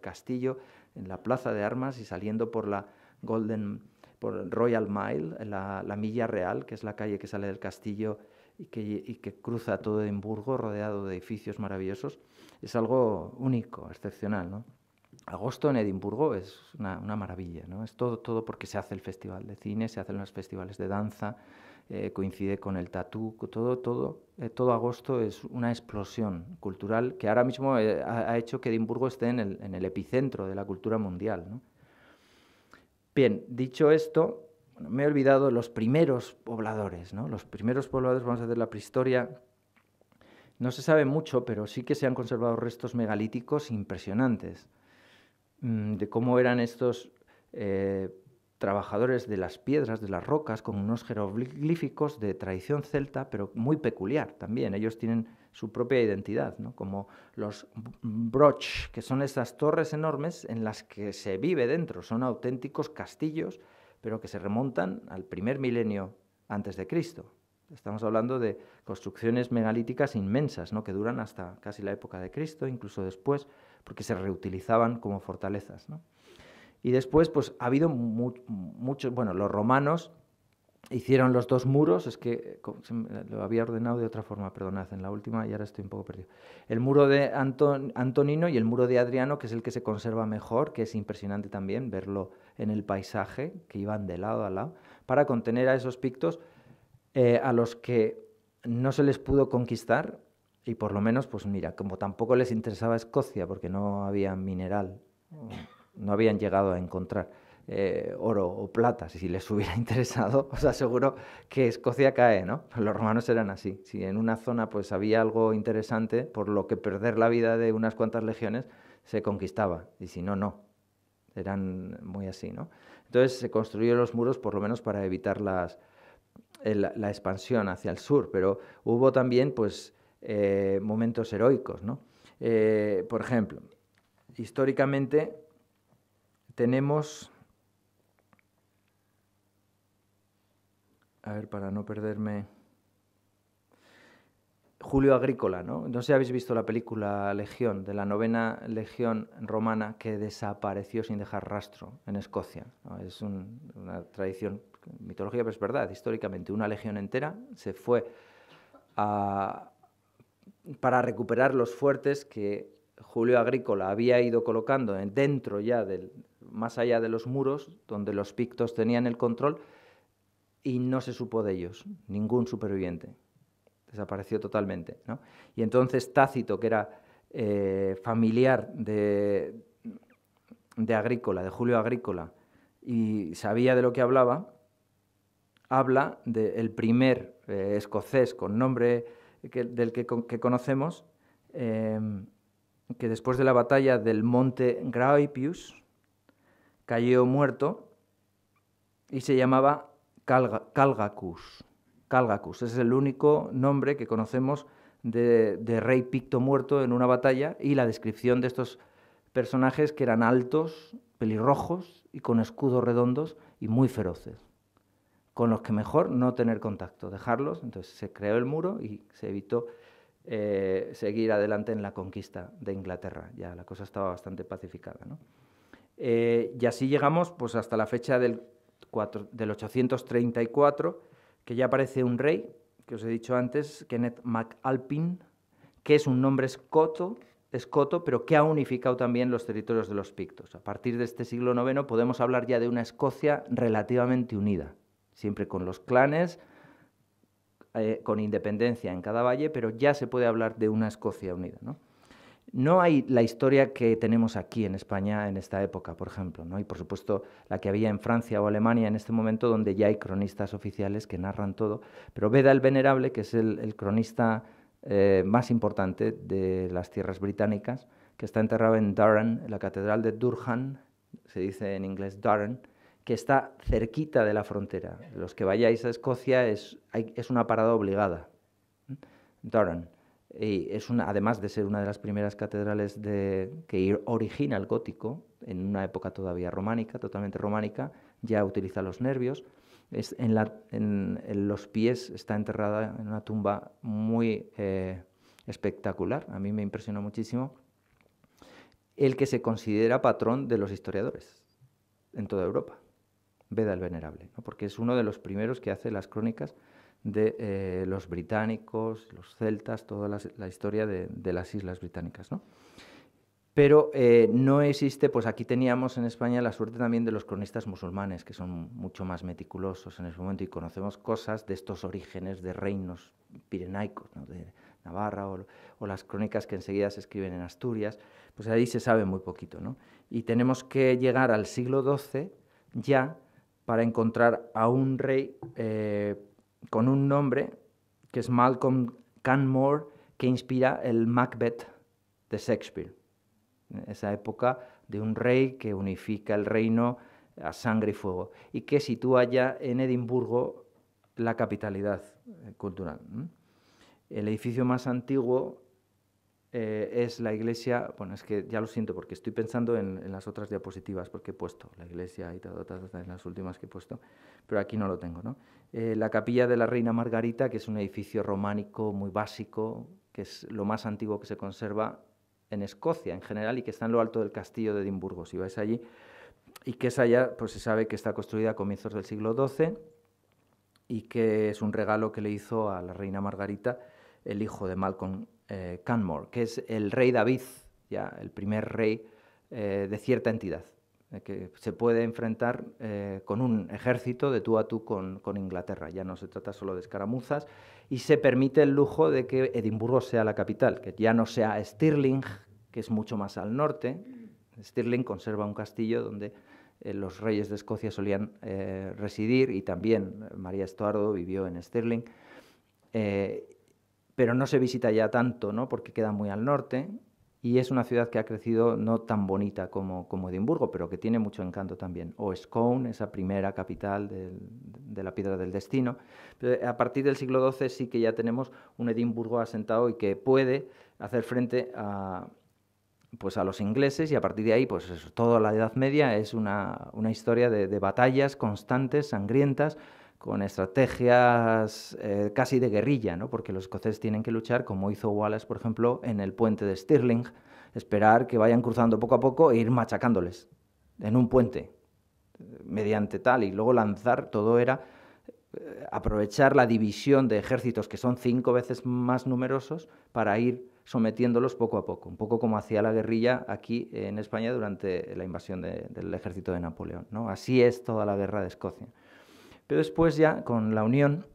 castillo, en la plaza de armas y saliendo por la Golden, por Royal Mile, la, la milla real, que es la calle que sale del castillo y que, y que cruza todo Edimburgo rodeado de edificios maravillosos, es algo único, excepcional, ¿no? agosto en Edimburgo es una, maravilla, ¿no? Es todo, porque se hace el festival de cine, se hacen los festivales de danza, eh, coincide con el tatú, todo, eh, todo, agosto es una explosión cultural que ahora mismo eh, ha, hecho que Edimburgo esté en el, epicentro de la cultura mundial, Bien, dicho esto, me he olvidado los primeros pobladores, ¿no? Los primeros pobladores, vamos a hacer la prehistoria, no se sabe mucho, pero sí que se han conservado restos megalíticos impresionantes. Mm, de cómo eran estos eh, trabajadores de las piedras, de las rocas, con unos jeroglíficos de tradición celta, pero muy peculiar también. Ellos tienen su propia identidad, ¿no? como los broch, que son esas torres enormes en las que se vive dentro, son auténticos castillos, pero que se remontan al primer milenio antes de Cristo. Estamos hablando de construcciones megalíticas inmensas, ¿no? que duran hasta casi la época de Cristo, incluso después porque se reutilizaban como fortalezas. ¿no? Y después, pues ha habido muchos, bueno, los romanos hicieron los dos muros, es que lo había ordenado de otra forma, perdonad, en la última y ahora estoy un poco perdido. El muro de Antonino y el muro de Adriano, que es el que se conserva mejor, que es impresionante también verlo en el paisaje, que iban de lado a lado, para contener a esos pictos eh, a los que no se les pudo conquistar y por lo menos, pues mira, como tampoco les interesaba Escocia, porque no había mineral, no habían llegado a encontrar eh, oro o plata, si les hubiera *laughs* interesado, os aseguro que Escocia cae, ¿no? Los romanos eran así. Si en una zona pues había algo interesante, por lo que perder la vida de unas cuantas legiones se conquistaba, y si no, no. Eran muy así, ¿no? Entonces se construyeron los muros por lo menos para evitar las, eh, la expansión hacia el sur, pero hubo también pues eh, momentos heroicos. Eh, por ejemplo, históricamente tenemos... A ver, para no perderme... Julio Agrícola, ¿no? No sé si habéis visto la película Legión, de la novena legión romana que desapareció sin dejar rastro en Escocia. Es una tradición, mitología, pero es verdad, históricamente. Una legión entera se fue a, para recuperar los fuertes que Julio Agrícola había ido colocando dentro ya, del, más allá de los muros, donde los pictos tenían el control, y no se supo de ellos, ningún superviviente. Desapareció totalmente. Y entonces Tácito, que era eh, familiar de, de Agrícola, de Julio Agrícola, y sabía de lo que hablaba, habla del primer eh, escocés con nombre del que, conocemos, em, que después de la batalla del monte Graupius cayó muerto y se llamaba Calgacus. Calgacus es el único nombre que conocemos de, rey picto muerto en una batalla y la descripción de estos personajes que eran altos, pelirrojos y con escudos redondos y muy feroces con los que mejor no tener contacto, dejarlos. Entonces se creó el muro y se evitó eh, seguir adelante en la conquista de Inglaterra. Ya la cosa estaba bastante pacificada. Eh, y así llegamos pues, hasta la fecha del, 834, que ya aparece un rey, que os he dicho antes, Kenneth MacAlpin, que es un nombre escoto, escoto, pero que ha unificado también los territorios de los pictos. A partir de este siglo IX podemos hablar ya de una Escocia relativamente unida siempre con los clanes, eh, con independencia en cada valle, pero ya se puede hablar de una Escocia unida. ¿no? hay la historia que tenemos aquí en España en esta época, por ejemplo, ¿no? y por supuesto la que había en Francia o Alemania en este momento, donde ya hay cronistas oficiales que narran todo, pero Veda el Venerable, que es el, cronista eh, más importante de las tierras británicas, que está enterrado en Durham, en la catedral de Durham, se dice en inglés Durham, que está cerquita de la frontera. Los que vayáis a Escocia es, es una parada obligada. Durham. ¿Mm? es una, además de ser una de las primeras catedrales de, que origina el gótico, en una época todavía románica, totalmente románica, ya utiliza los nervios. en, la, los pies está enterrada en una tumba muy eh, espectacular, a mí me impresionó muchísimo, el que se considera patrón de los historiadores en toda Europa. Veda el Venerable, porque es uno de los primeros que hace las crónicas de eh, los británicos, los celtas, toda la, historia de, las islas británicas. Pero eh, no existe, pues aquí teníamos en España la suerte también de los cronistas musulmanes, que son mucho más meticulosos en ese momento y conocemos cosas de estos orígenes de reinos pirenaicos, de Navarra o, las crónicas que enseguida se escriben en Asturias, pues ahí se sabe muy poquito. ¿no? Y tenemos que llegar al siglo XII ya para encontrar a un rey eh, con un nombre que es Malcolm Canmore, que inspira el Macbeth de Shakespeare. Esa época de un rey que unifica el reino a sangre y fuego y que sitúa ya en Edimburgo la capitalidad eh, cultural. El edificio más antiguo eh, es la iglesia, bueno, es que ya lo siento porque estoy pensando en, las otras diapositivas porque he puesto la iglesia y todas en las últimas que he puesto, pero aquí no lo tengo, eh, la capilla de la Reina Margarita, que es un edificio románico muy básico, que es lo más antiguo que se conserva en Escocia en general y que está en lo alto del castillo de Edimburgo, si vais allí, y que es allá, pues se sabe que está construida a comienzos del siglo XII y que es un regalo que le hizo a la Reina Margarita el hijo de Malcolm eh, Canmore, que es el rey David, ya el primer rey eh, de cierta entidad, eh, que se puede enfrentar con un ejército de tú a tú con, Inglaterra. Ya no se trata solo de escaramuzas y se permite el lujo de que Edimburgo sea la capital, que ya no sea Stirling, que es mucho más al norte. Stirling conserva un castillo donde los reyes de Escocia solían residir y también María Estuardo vivió en Stirling pero no se visita ya tanto, ¿no? porque queda muy al norte y es una ciudad que ha crecido no tan bonita como, Edimburgo, pero que tiene mucho encanto también. O Scone, esa primera capital de la Piedra del Destino. a partir del siglo XII sí que ya tenemos un Edimburgo asentado y que puede hacer frente a, pues a los ingleses y a partir de ahí, pues toda la Edad Media es una, historia de, batallas constantes, sangrientas, con estrategias eh, casi de guerrilla, ¿no? porque los escoceses tienen que luchar, como hizo Wallace, por ejemplo, en el puente de Stirling, esperar que vayan cruzando poco a poco e ir machacándoles en un puente, eh, mediante tal, y luego lanzar, todo era eh, aprovechar la división de ejércitos que son cinco veces más numerosos para ir sometiéndolos poco a poco, un poco como hacía la guerrilla aquí en España durante la invasión del ejército de Napoleón. ¿no? Así es toda la guerra de Escocia. Pero después ya, con la unión,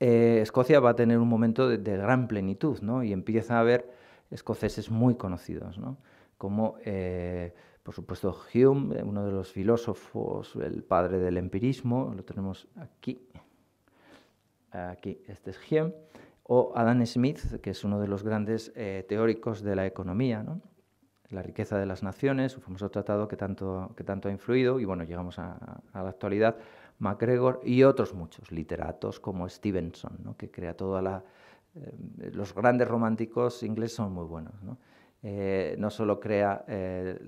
eh, Escocia va a tener un momento de, gran plenitud, ¿no? Y empieza a haber escoceses muy conocidos, ¿no? Como, eh, por supuesto, Hume, uno de los filósofos, el padre del empirismo, lo tenemos aquí, aquí, este es Hume, o Adam Smith, que es uno de los grandes eh, teóricos de la economía, La riqueza de las naciones, su famoso tratado que tanto, que tanto ha influido, y bueno, llegamos a la actualidad, MacGregor y otros muchos literatos como Stevenson, que crea toda la... Eh, los grandes románticos ingleses son muy buenos. No, eh, solo crea eh,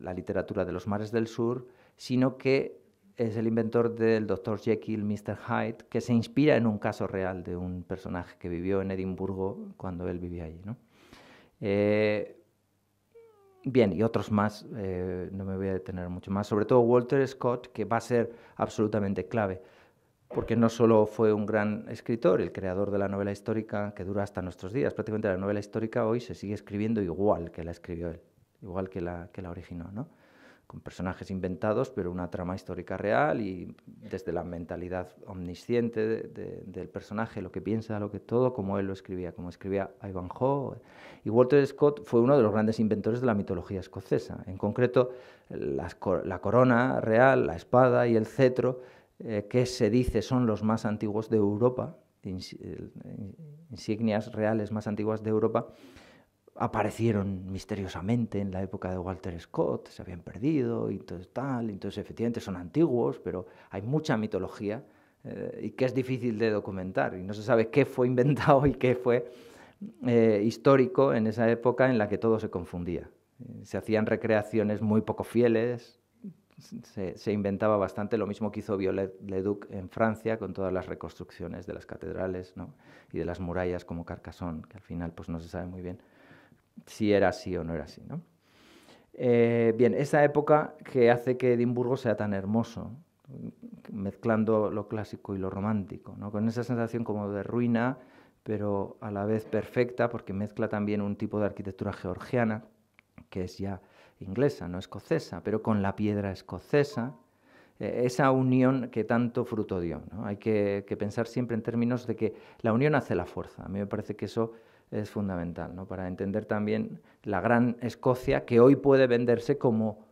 la, literatura de los mares del sur, sino que es el inventor del Dr. Jekyll, Mr. Hyde, que se inspira en un caso real de un personaje que vivió en Edimburgo cuando él vivía allí. Bien, y otros más, eh, no me voy a detener mucho más, sobre todo Walter Scott, que va a ser absolutamente clave, porque no solo fue un gran escritor, el creador de la novela histórica que dura hasta nuestros días, prácticamente la novela histórica hoy se sigue escribiendo igual que la escribió él, igual que la, que la originó, ¿no? con personajes inventados, pero una trama histórica real y desde la mentalidad omnisciente del personaje, lo que piensa, lo que todo, como él lo escribía, como escribía Ivanhoe. Y Walter Scott fue uno de los grandes inventores de la mitología escocesa, en concreto la, corona real, la espada y el cetro, eh, que se dice son los más antiguos de Europa, eh, insignias reales más antiguas de Europa aparecieron misteriosamente en la época de Walter Scott, se habían perdido y todo tal, entonces efectivamente son antiguos, pero hay mucha mitología eh, y que es difícil de documentar y no se sabe qué fue inventado y qué fue eh, histórico en esa época en la que todo se confundía. Eh, se hacían recreaciones muy poco fieles, se, inventaba bastante, lo mismo que hizo Violet Leduc en Francia con todas las reconstrucciones de las catedrales y de las murallas como Carcassonne, que al final pues, no se sabe muy bien si era así o no era así. ¿no? Eh, bien, esa época que hace que Edimburgo sea tan hermoso, mezclando lo clásico y lo romántico, ¿no? con esa sensación como de ruina, pero a la vez perfecta, porque mezcla también un tipo de arquitectura georgiana, que es ya inglesa, no escocesa, pero con la piedra escocesa, eh, esa unión que tanto fruto dio. Hay que pensar siempre en términos de que la unión hace la fuerza. A mí me parece que eso es fundamental, ¿no? para entender también la gran Escocia que hoy puede venderse como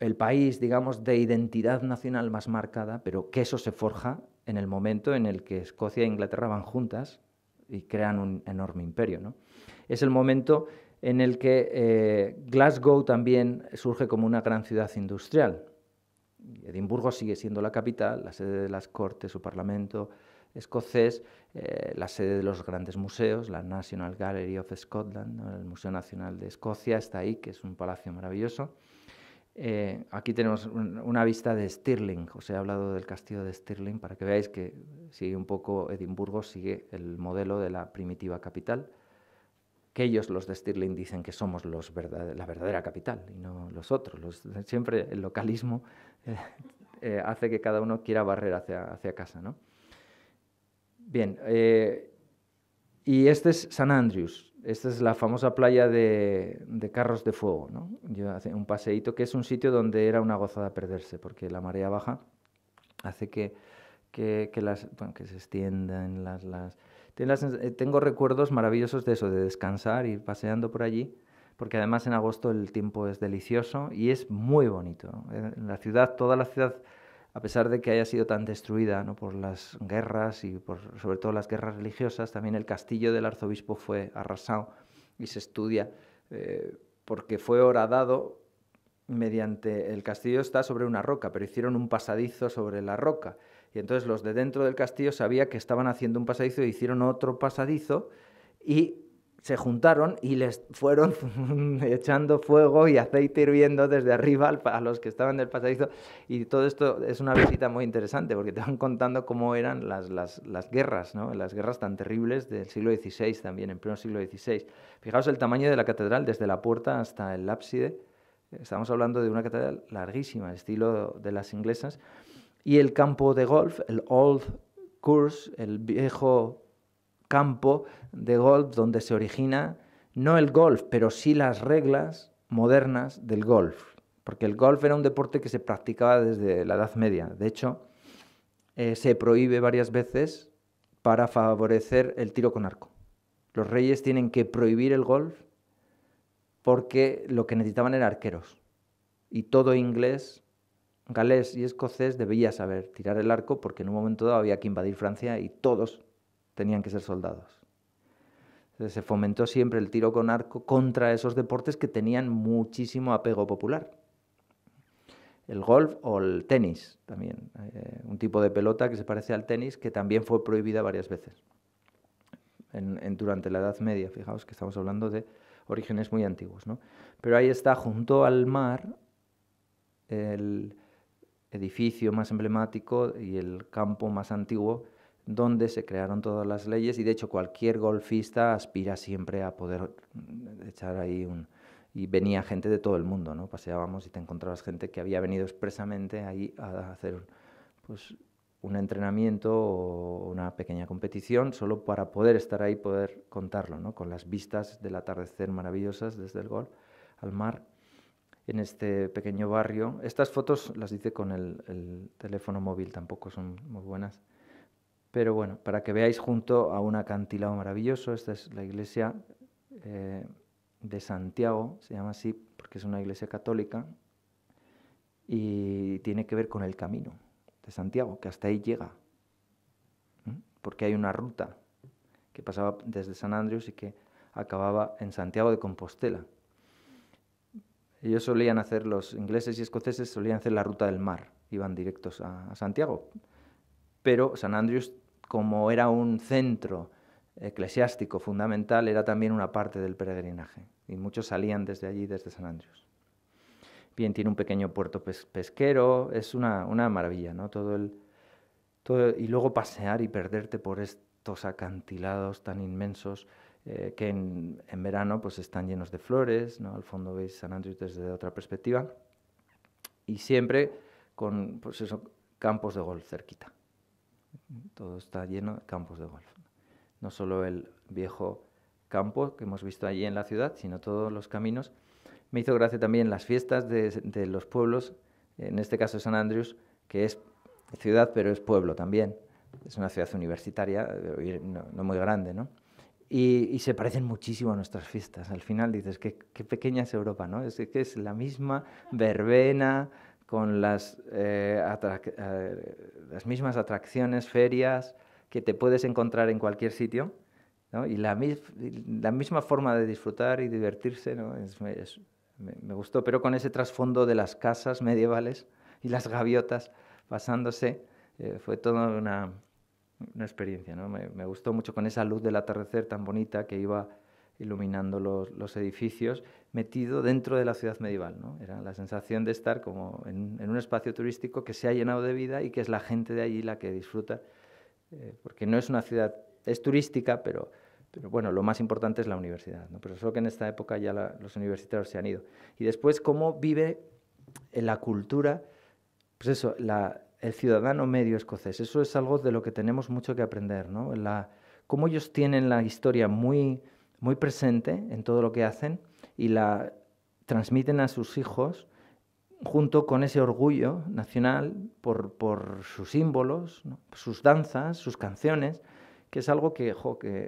el país, digamos, de identidad nacional más marcada, pero que eso se forja en el momento en el que Escocia e Inglaterra van juntas y crean un enorme imperio. ¿no? Es el momento en el que eh, Glasgow también surge como una gran ciudad industrial. Edimburgo sigue siendo la capital, la sede de las cortes, su parlamento, escocés, eh, la sede de los grandes museos, la National Gallery of Scotland, el Museo Nacional de Escocia, está ahí, que es un palacio maravilloso. Eh, aquí tenemos una vista de Stirling, os he hablado del castillo de Stirling para que veáis que sigue un poco Edimburgo, sigue el modelo de la primitiva capital, que ellos los de Stirling dicen que somos los la verdadera capital y no los otros. siempre el localismo eh, hace que cada uno quiera barrer hacia, hacia casa. ¿no? Bien, eh, y este es San Andrews, esta es la famosa playa de, carros de fuego, ¿no? Yo hace un paseíto que es un sitio donde era una gozada perderse, porque la marea baja hace que, las, bueno, se extiendan las... las... Eh, tengo recuerdos maravillosos de eso, de descansar, ir paseando por allí, porque además en agosto el tiempo es delicioso y es muy bonito. Eh, en la ciudad, toda la ciudad a pesar de que haya sido tan destruida ¿no? por las guerras y sobre todo las guerras religiosas, también el castillo del arzobispo fue arrasado y se estudia eh, porque fue horadado mediante el castillo está sobre una roca, pero hicieron un pasadizo sobre la roca. Y entonces los de dentro del castillo sabía que estaban haciendo un pasadizo y hicieron otro pasadizo y se juntaron y les fueron *laughs* echando fuego y aceite hirviendo desde arriba a los que estaban del pasadizo. Y todo esto es una visita muy interesante porque te van contando cómo eran las, guerras, ¿no? las guerras tan terribles del siglo XVI también, en pleno siglo XVI. Fijaos el tamaño de la catedral desde la puerta hasta el ábside. Estamos hablando de una catedral larguísima, estilo de las inglesas. Y el campo de golf, el Old Course, el viejo campo de golf donde se origina no el golf, pero sí las reglas modernas del golf. Porque el golf era un deporte que se practicaba desde la Edad Media. De hecho, eh, se prohíbe varias veces para favorecer el tiro con arco. Los reyes tienen que prohibir el golf porque lo que necesitaban eran arqueros. Y todo inglés, galés y escocés debía saber tirar el arco porque en un momento dado había que invadir Francia y todos tenían que ser soldados. Se fomentó siempre el tiro con arco contra esos deportes que tenían muchísimo apego popular. El golf o el tenis también, eh, un tipo de pelota que se parece al tenis que también fue prohibida varias veces en, durante la Edad Media. Fijaos que estamos hablando de orígenes muy antiguos. Pero ahí está, junto al mar, el edificio más emblemático y el campo más antiguo donde se crearon todas las leyes y de hecho cualquier golfista aspira siempre a poder mm, echar ahí un... Y venía gente de todo el mundo, ¿no? Paseábamos y te encontrabas gente que había venido expresamente ahí a hacer pues, un entrenamiento o una pequeña competición solo para poder estar ahí, poder contarlo, ¿no? Con las vistas del atardecer maravillosas desde el golf al mar en este pequeño barrio. Estas fotos las hice con el teléfono móvil, tampoco son muy buenas. Pero bueno, para que veáis junto a un acantilado maravilloso, esta es la iglesia eh, de Santiago, se llama así porque es una iglesia católica y tiene que ver con el camino de Santiago, que hasta ahí llega, porque hay una ruta que pasaba desde San Andrés y que acababa en Santiago de Compostela. Ellos solían hacer, los ingleses y escoceses solían hacer la ruta del mar, iban directos a, Santiago. Pero San Andrews como era un centro eclesiástico fundamental, era también una parte del peregrinaje. Y muchos salían desde allí, desde San Andrés. Bien, tiene un pequeño puerto pesquero, es una, maravilla, ¿no? Todo el, todo, y luego pasear y perderte por estos acantilados tan inmensos eh, que en, verano pues están llenos de flores, ¿no? Al fondo veis San Andrés desde otra perspectiva. Y siempre con pues campos de golf cerquita. Todo está lleno de campos de golf. No solo el viejo campo que hemos visto allí en la ciudad, sino todos los caminos. Me hizo gracia también las fiestas de, los pueblos, en este caso San Andrews, que es ciudad pero es pueblo también. Es una ciudad universitaria, no, muy grande, Y, se parecen muchísimo a nuestras fiestas. Al final dices, que qué pequeña es Europa, ¿no? Es que es la misma verbena, con las, eh, eh, las mismas atracciones, ferias que te puedes encontrar en cualquier sitio. Y la, la, misma forma de disfrutar y divertirse ¿no? me, gustó, pero con ese trasfondo de las casas medievales y las gaviotas pasándose, eh, fue toda una, una experiencia. ¿no? me, gustó mucho con esa luz del atardecer tan bonita que iba iluminando los, edificios, metido dentro de la ciudad medieval. ¿no? Era la sensación de estar como en, un espacio turístico que se ha llenado de vida y que es la gente de allí la que disfruta, eh, porque no es una ciudad, es turística, pero, pero bueno, lo más importante es la universidad. ¿no? Pero solo que en esta época ya los universitarios se han ido. Y después, cómo vive la cultura, pues eso, el ciudadano medio escocés. Eso es algo de lo que tenemos mucho que aprender, ¿no? La, cómo ellos tienen la historia muy muy presente en todo lo que hacen y la transmiten a sus hijos junto con ese orgullo nacional por, sus símbolos, sus danzas, sus canciones, que es algo que,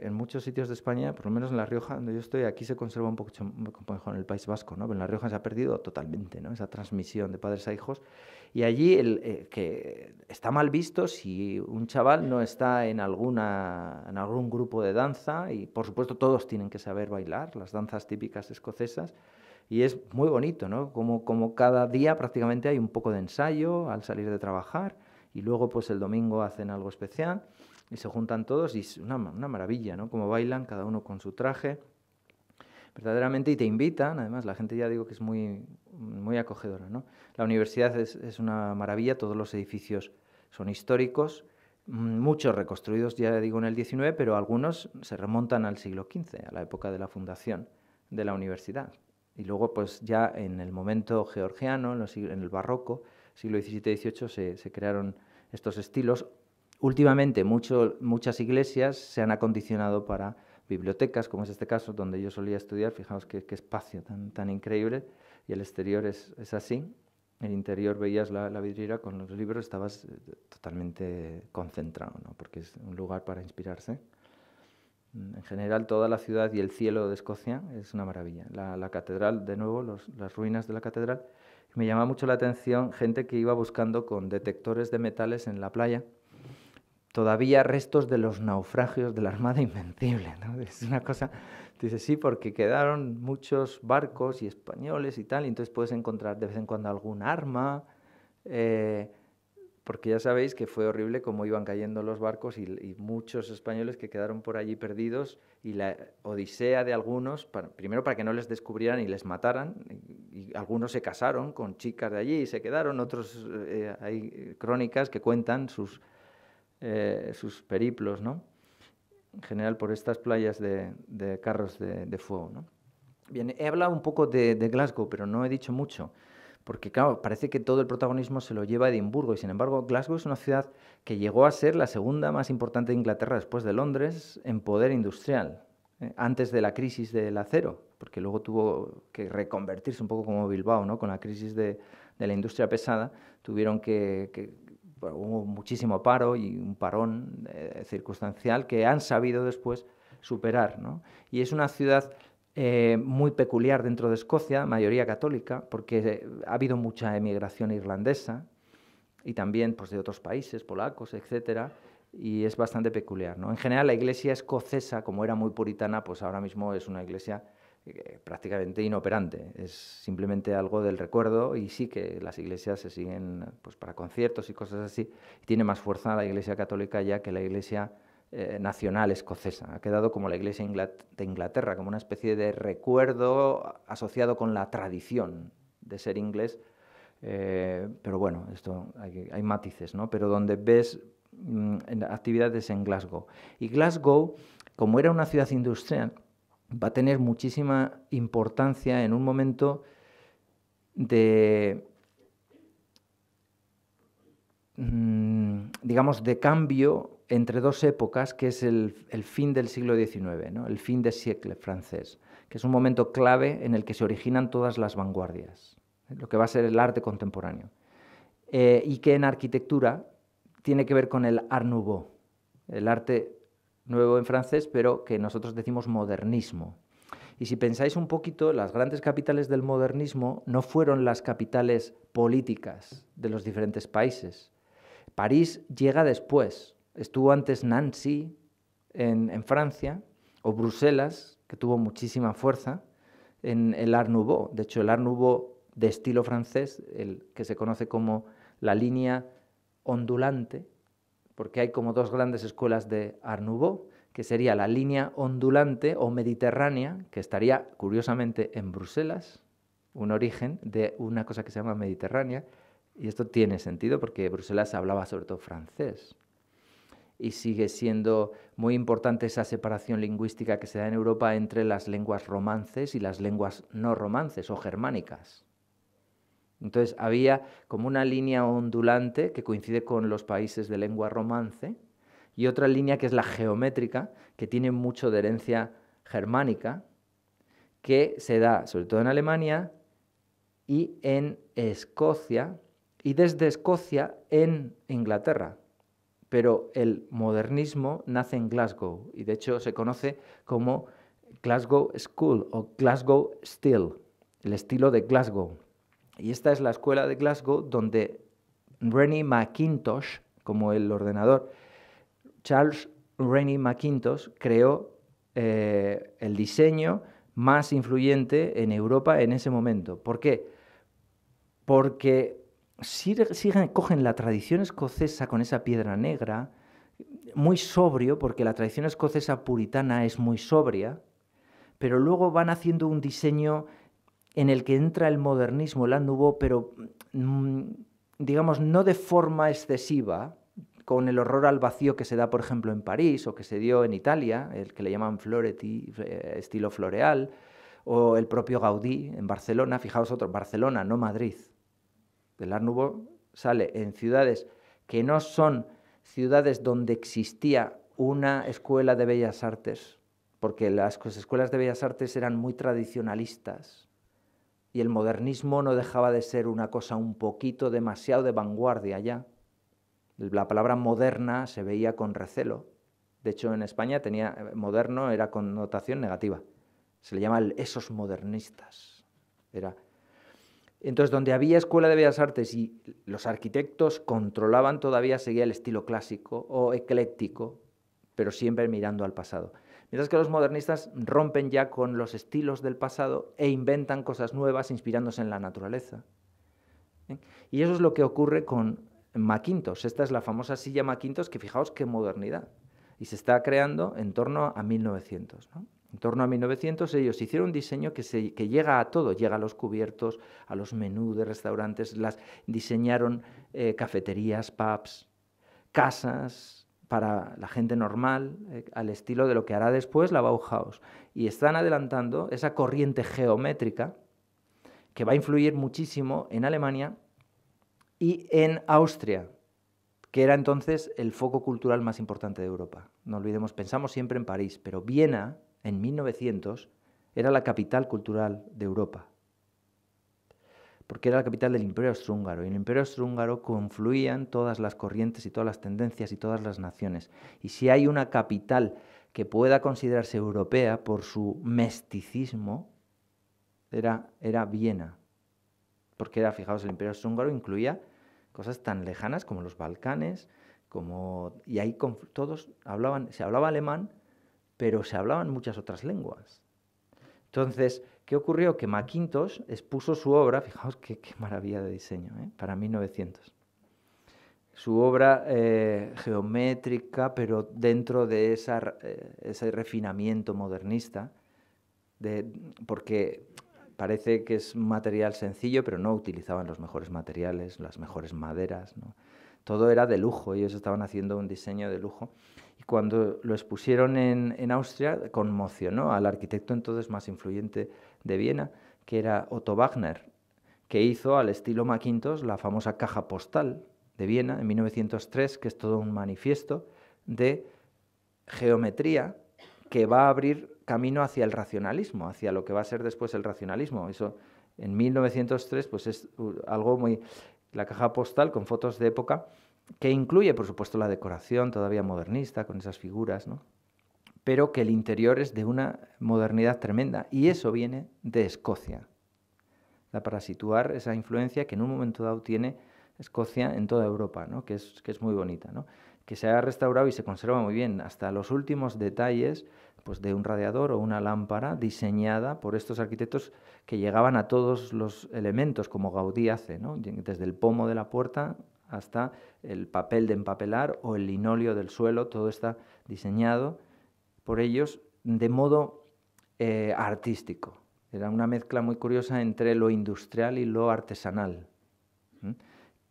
en muchos sitios de España, por lo menos en La Rioja, donde yo estoy, aquí se conserva un poco mejor en el País Vasco, ¿no? en La Rioja se ha perdido totalmente, Esa transmisión de padres a hijos. Y allí el, eh, que está mal visto si un chaval no está en, alguna, en algún grupo de danza, y por supuesto todos tienen que saber bailar, las danzas típicas escocesas, y es muy bonito, ¿no? Como, como cada día prácticamente hay un poco de ensayo al salir de trabajar, y luego pues el domingo hacen algo especial y se juntan todos y es una, maravilla, ¿no? Como bailan cada uno con su traje, verdaderamente, y te invitan, además la gente ya digo que es muy, muy acogedora, ¿no? La universidad es, una maravilla, todos los edificios son históricos, mm, muchos reconstruidos, ya digo, en el XIX, pero algunos se remontan al siglo XV, a la época de la fundación de la universidad. Y luego, pues ya en el momento georgiano, en, el barroco, siglo XVII-XVIII, se crearon estos estilos Últimamente muchas iglesias se han acondicionado para bibliotecas, como es este caso, donde yo solía estudiar, fijaos qué, espacio tan, increíble, y el exterior es, así, el interior veías la, vidriera con los libros, estabas eh, totalmente concentrado, porque es un lugar para inspirarse. Mm, en general, toda la ciudad y el cielo de Escocia es una maravilla. La, catedral, de nuevo, las ruinas de la catedral. Me llama mucho la atención gente que iba buscando con detectores de metales en la playa todavía restos de los naufragios de la Armada Invencible. ¿no? *laughs* Es una cosa, dice sí, porque quedaron muchos barcos y españoles y tal, y entonces puedes encontrar de vez en cuando algún arma, eh, porque ya sabéis que fue horrible cómo iban cayendo los barcos y, muchos españoles que quedaron por allí perdidos y la odisea de algunos, primero para que no les descubrieran y les mataran, y, algunos se casaron con chicas de allí y se quedaron, otros eh, hay crónicas que cuentan sus eh, sus periplos, ¿no? en general por estas playas de, carros de, fuego. ¿no? Bien, he hablado un poco de, Glasgow, pero no he dicho mucho, porque claro, parece que todo el protagonismo se lo lleva Edimburgo, y sin embargo Glasgow es una ciudad que llegó a ser la segunda más importante de Inglaterra después de Londres en poder industrial, eh, antes de la crisis del acero, porque luego tuvo que reconvertirse un poco como Bilbao, ¿no? con la crisis de, la industria pesada, tuvieron que pues, hubo muchísimo paro y un parón eh, circunstancial que han sabido después superar. Y es una ciudad eh, muy peculiar dentro de Escocia, mayoría católica, porque eh, ha habido mucha emigración irlandesa y también pues, de otros países, polacos, etc., y es bastante peculiar. ¿no? En general, la iglesia escocesa, como era muy puritana, pues ahora mismo es una iglesia eh, prácticamente inoperante. Es simplemente algo del recuerdo y sí que las iglesias se siguen pues, para conciertos y cosas así. tiene más fuerza la Iglesia Católica ya que la Iglesia eh, nacional escocesa. Ha quedado como la Iglesia de Inglaterra, como una especie de recuerdo asociado con la tradición de ser inglés. Eh, pero bueno, esto hay, matices, ¿no? Pero donde ves mm, actividades en Glasgow. Y Glasgow, como era una ciudad industrial, va a tener muchísima importancia en un momento de, mm, digamos, de cambio entre dos épocas, que es el, fin del siglo XIX, el fin de siècle francés, que es un momento clave en el que se originan todas las vanguardias, lo que va a ser el arte contemporáneo, eh, y que en arquitectura tiene que ver con el Art Nouveau, el arte nuevo en francés, pero que nosotros decimos modernismo. Y si pensáis un poquito, las grandes capitales del modernismo no fueron las capitales políticas de los diferentes países. París llega después. Estuvo antes Nancy en, Francia, o Bruselas, que tuvo muchísima fuerza, en el Art Nouveau. De hecho, el Art Nouveau de estilo francés, el que se conoce como la línea ondulante, porque hay como dos grandes escuelas de Art que sería la línea ondulante o mediterránea, que estaría curiosamente en Bruselas, un origen de una cosa que se llama mediterránea, y esto tiene sentido porque Bruselas hablaba sobre todo francés, y sigue siendo muy importante esa separación lingüística que se da en Europa entre las lenguas romances y las lenguas no romances o germánicas. Entonces había como una línea ondulante que coincide con los países de lengua romance y otra línea que es la geométrica, que tiene mucho de herencia germánica, que se da sobre todo en Alemania y en Escocia y desde Escocia en Inglaterra. Pero el modernismo nace en Glasgow y de hecho se conoce como Glasgow School o Glasgow Steel, el estilo de Glasgow. Y esta es la escuela de Glasgow donde Rennie McIntosh, como el ordenador, Charles Rennie McIntosh, creó eh, el diseño más influyente en Europa en ese momento. ¿Por qué? Porque siguen cogen la tradición escocesa con esa piedra negra, muy sobrio, porque la tradición escocesa puritana es muy sobria, pero luego van haciendo un diseño en el que entra el modernismo, el Art pero mm, digamos no de forma excesiva, con el horror al vacío que se da, por ejemplo, en París o que se dio en Italia, el que le llaman floreti, eh, estilo floreal, o el propio Gaudí en Barcelona, fijaos otro, Barcelona, no Madrid. El Art sale en ciudades que no son ciudades donde existía una escuela de bellas artes, porque las escuelas de bellas artes eran muy tradicionalistas, y el modernismo no dejaba de ser una cosa un poquito demasiado de vanguardia ya. La palabra moderna se veía con recelo. De hecho, en España tenía moderno era connotación negativa. Se le llama esos modernistas. Era entonces, donde había escuela de bellas artes y los arquitectos controlaban todavía, seguía el estilo clásico o ecléctico, pero siempre mirando al pasado. Mientras que los modernistas rompen ya con los estilos del pasado e inventan cosas nuevas inspirándose en la naturaleza. ¿eh? Y eso es lo que ocurre con Maquintos. Esta es la famosa silla Maquintos que fijaos qué modernidad. Y se está creando en torno a 1900. En torno a 1900 ellos hicieron un diseño que, llega a todo, llega a los cubiertos, a los menús de restaurantes, las diseñaron eh, cafeterías, pubs, casas, para la gente normal, eh, al estilo de lo que hará después la Bauhaus. Y están adelantando esa corriente geométrica que va a influir muchísimo en Alemania y en Austria, que era entonces el foco cultural más importante de Europa. No olvidemos, pensamos siempre en París, pero Viena, en 1900, era la capital cultural de Europa porque era la capital del Imperio Austrohúngaro, y en el Imperio Austrohúngaro confluían todas las corrientes y todas las tendencias y todas las naciones. Y si hay una capital que pueda considerarse europea por su mesticismo, era, era Viena. Porque era, fijaos, el Imperio Austro-Húngaro incluía cosas tan lejanas como los Balcanes, como... y ahí todos hablaban, se hablaba alemán, pero se hablaban muchas otras lenguas. Entonces, ¿Qué ocurrió? Que Maquintos expuso su obra, fijaos qué, maravilla de diseño, ¿eh? para 1900. Su obra eh, geométrica, pero dentro de esa, eh, ese refinamiento modernista, de, porque parece que es material sencillo, pero no utilizaban los mejores materiales, las mejores maderas. Todo era de lujo, ellos estaban haciendo un diseño de lujo. Y cuando lo expusieron en, en Austria, conmocionó al arquitecto entonces más influyente de Viena, que era Otto Wagner, que hizo al estilo Macintosh la famosa caja postal de Viena en 1903, que es todo un manifiesto de geometría que va a abrir camino hacia el racionalismo, hacia lo que va a ser después el racionalismo. Eso en 1903 pues es uh, algo muy la caja postal con fotos de época que incluye por supuesto la decoración todavía modernista con esas figuras, ¿no? pero que el interior es de una modernidad tremenda. Y eso viene de Escocia. para situar esa influencia que en un momento dado tiene Escocia en toda Europa, ¿no? que, es, muy bonita. ¿no? que se ha restaurado y se conserva muy bien, hasta los últimos detalles pues, de un radiador o una lámpara diseñada por estos arquitectos que llegaban a todos los elementos, como Gaudí hace, desde el pomo de la puerta hasta el papel de empapelar o el linóleo del suelo, todo está diseñado por ellos de modo eh, artístico. Era una mezcla muy curiosa entre lo industrial y lo artesanal.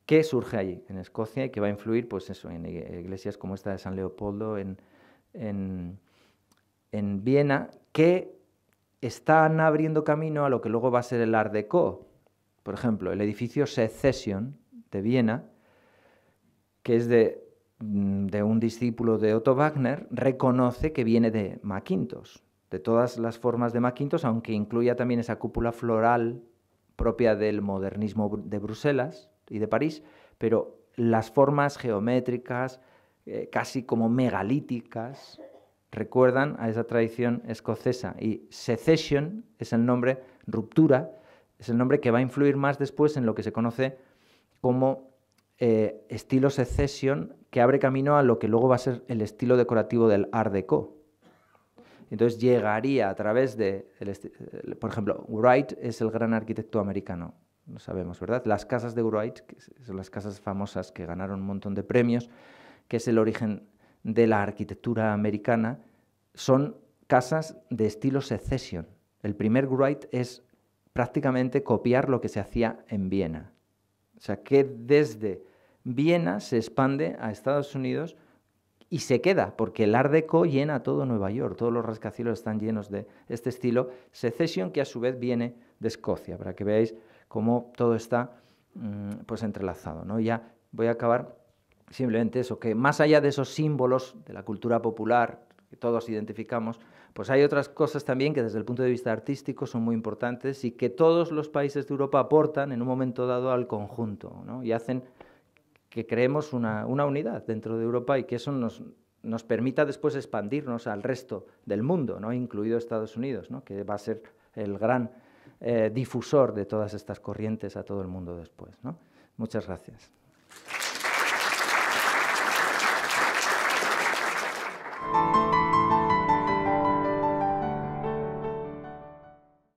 ¿Qué surge allí en Escocia y que va a influir pues eso, en iglesias como esta de San Leopoldo, en, en, en Viena, que están abriendo camino a lo que luego va a ser el Art Deco. Por ejemplo, el edificio Secession de Viena, que es de Mm, de un discípulo de Otto Wagner, reconoce que viene de Maquintos, de todas las formas de Maquintos, aunque incluya también esa cúpula floral propia del modernismo de Bruselas y de París, pero las formas geométricas, eh, casi como megalíticas, recuerdan a esa tradición escocesa. Y secession es el nombre, ruptura, es el nombre que va a influir más después en lo que se conoce como eh, estilo secession, que abre camino a lo que luego va a ser el estilo decorativo del Art Deco. Entonces llegaría a través de, por ejemplo, Wright es el gran arquitecto americano, lo sabemos, ¿verdad? Las casas de Wright, que son las casas famosas que ganaron un montón de premios, que es el origen de la arquitectura americana, son casas de estilo secession. El primer Wright es prácticamente copiar lo que se hacía en Viena. O sea, que desde Viena se expande a Estados Unidos y se queda, porque el Art llena todo Nueva York, todos los rascacielos están llenos de este estilo secesión que a su vez viene de Escocia, para que veáis cómo todo está mm, pues entrelazado. ¿no? Ya voy a acabar simplemente eso, que más allá de esos símbolos de la cultura popular que todos identificamos, pues hay otras cosas también que desde el punto de vista artístico son muy importantes y que todos los países de Europa aportan en un momento dado al conjunto ¿no? y hacen que creemos una, unidad dentro de Europa y que eso nos, nos permita después expandirnos al resto del mundo, ¿no? incluido Estados Unidos, ¿no? que va a ser el gran eh, difusor de todas estas corrientes a todo el mundo después. Muchas gracias.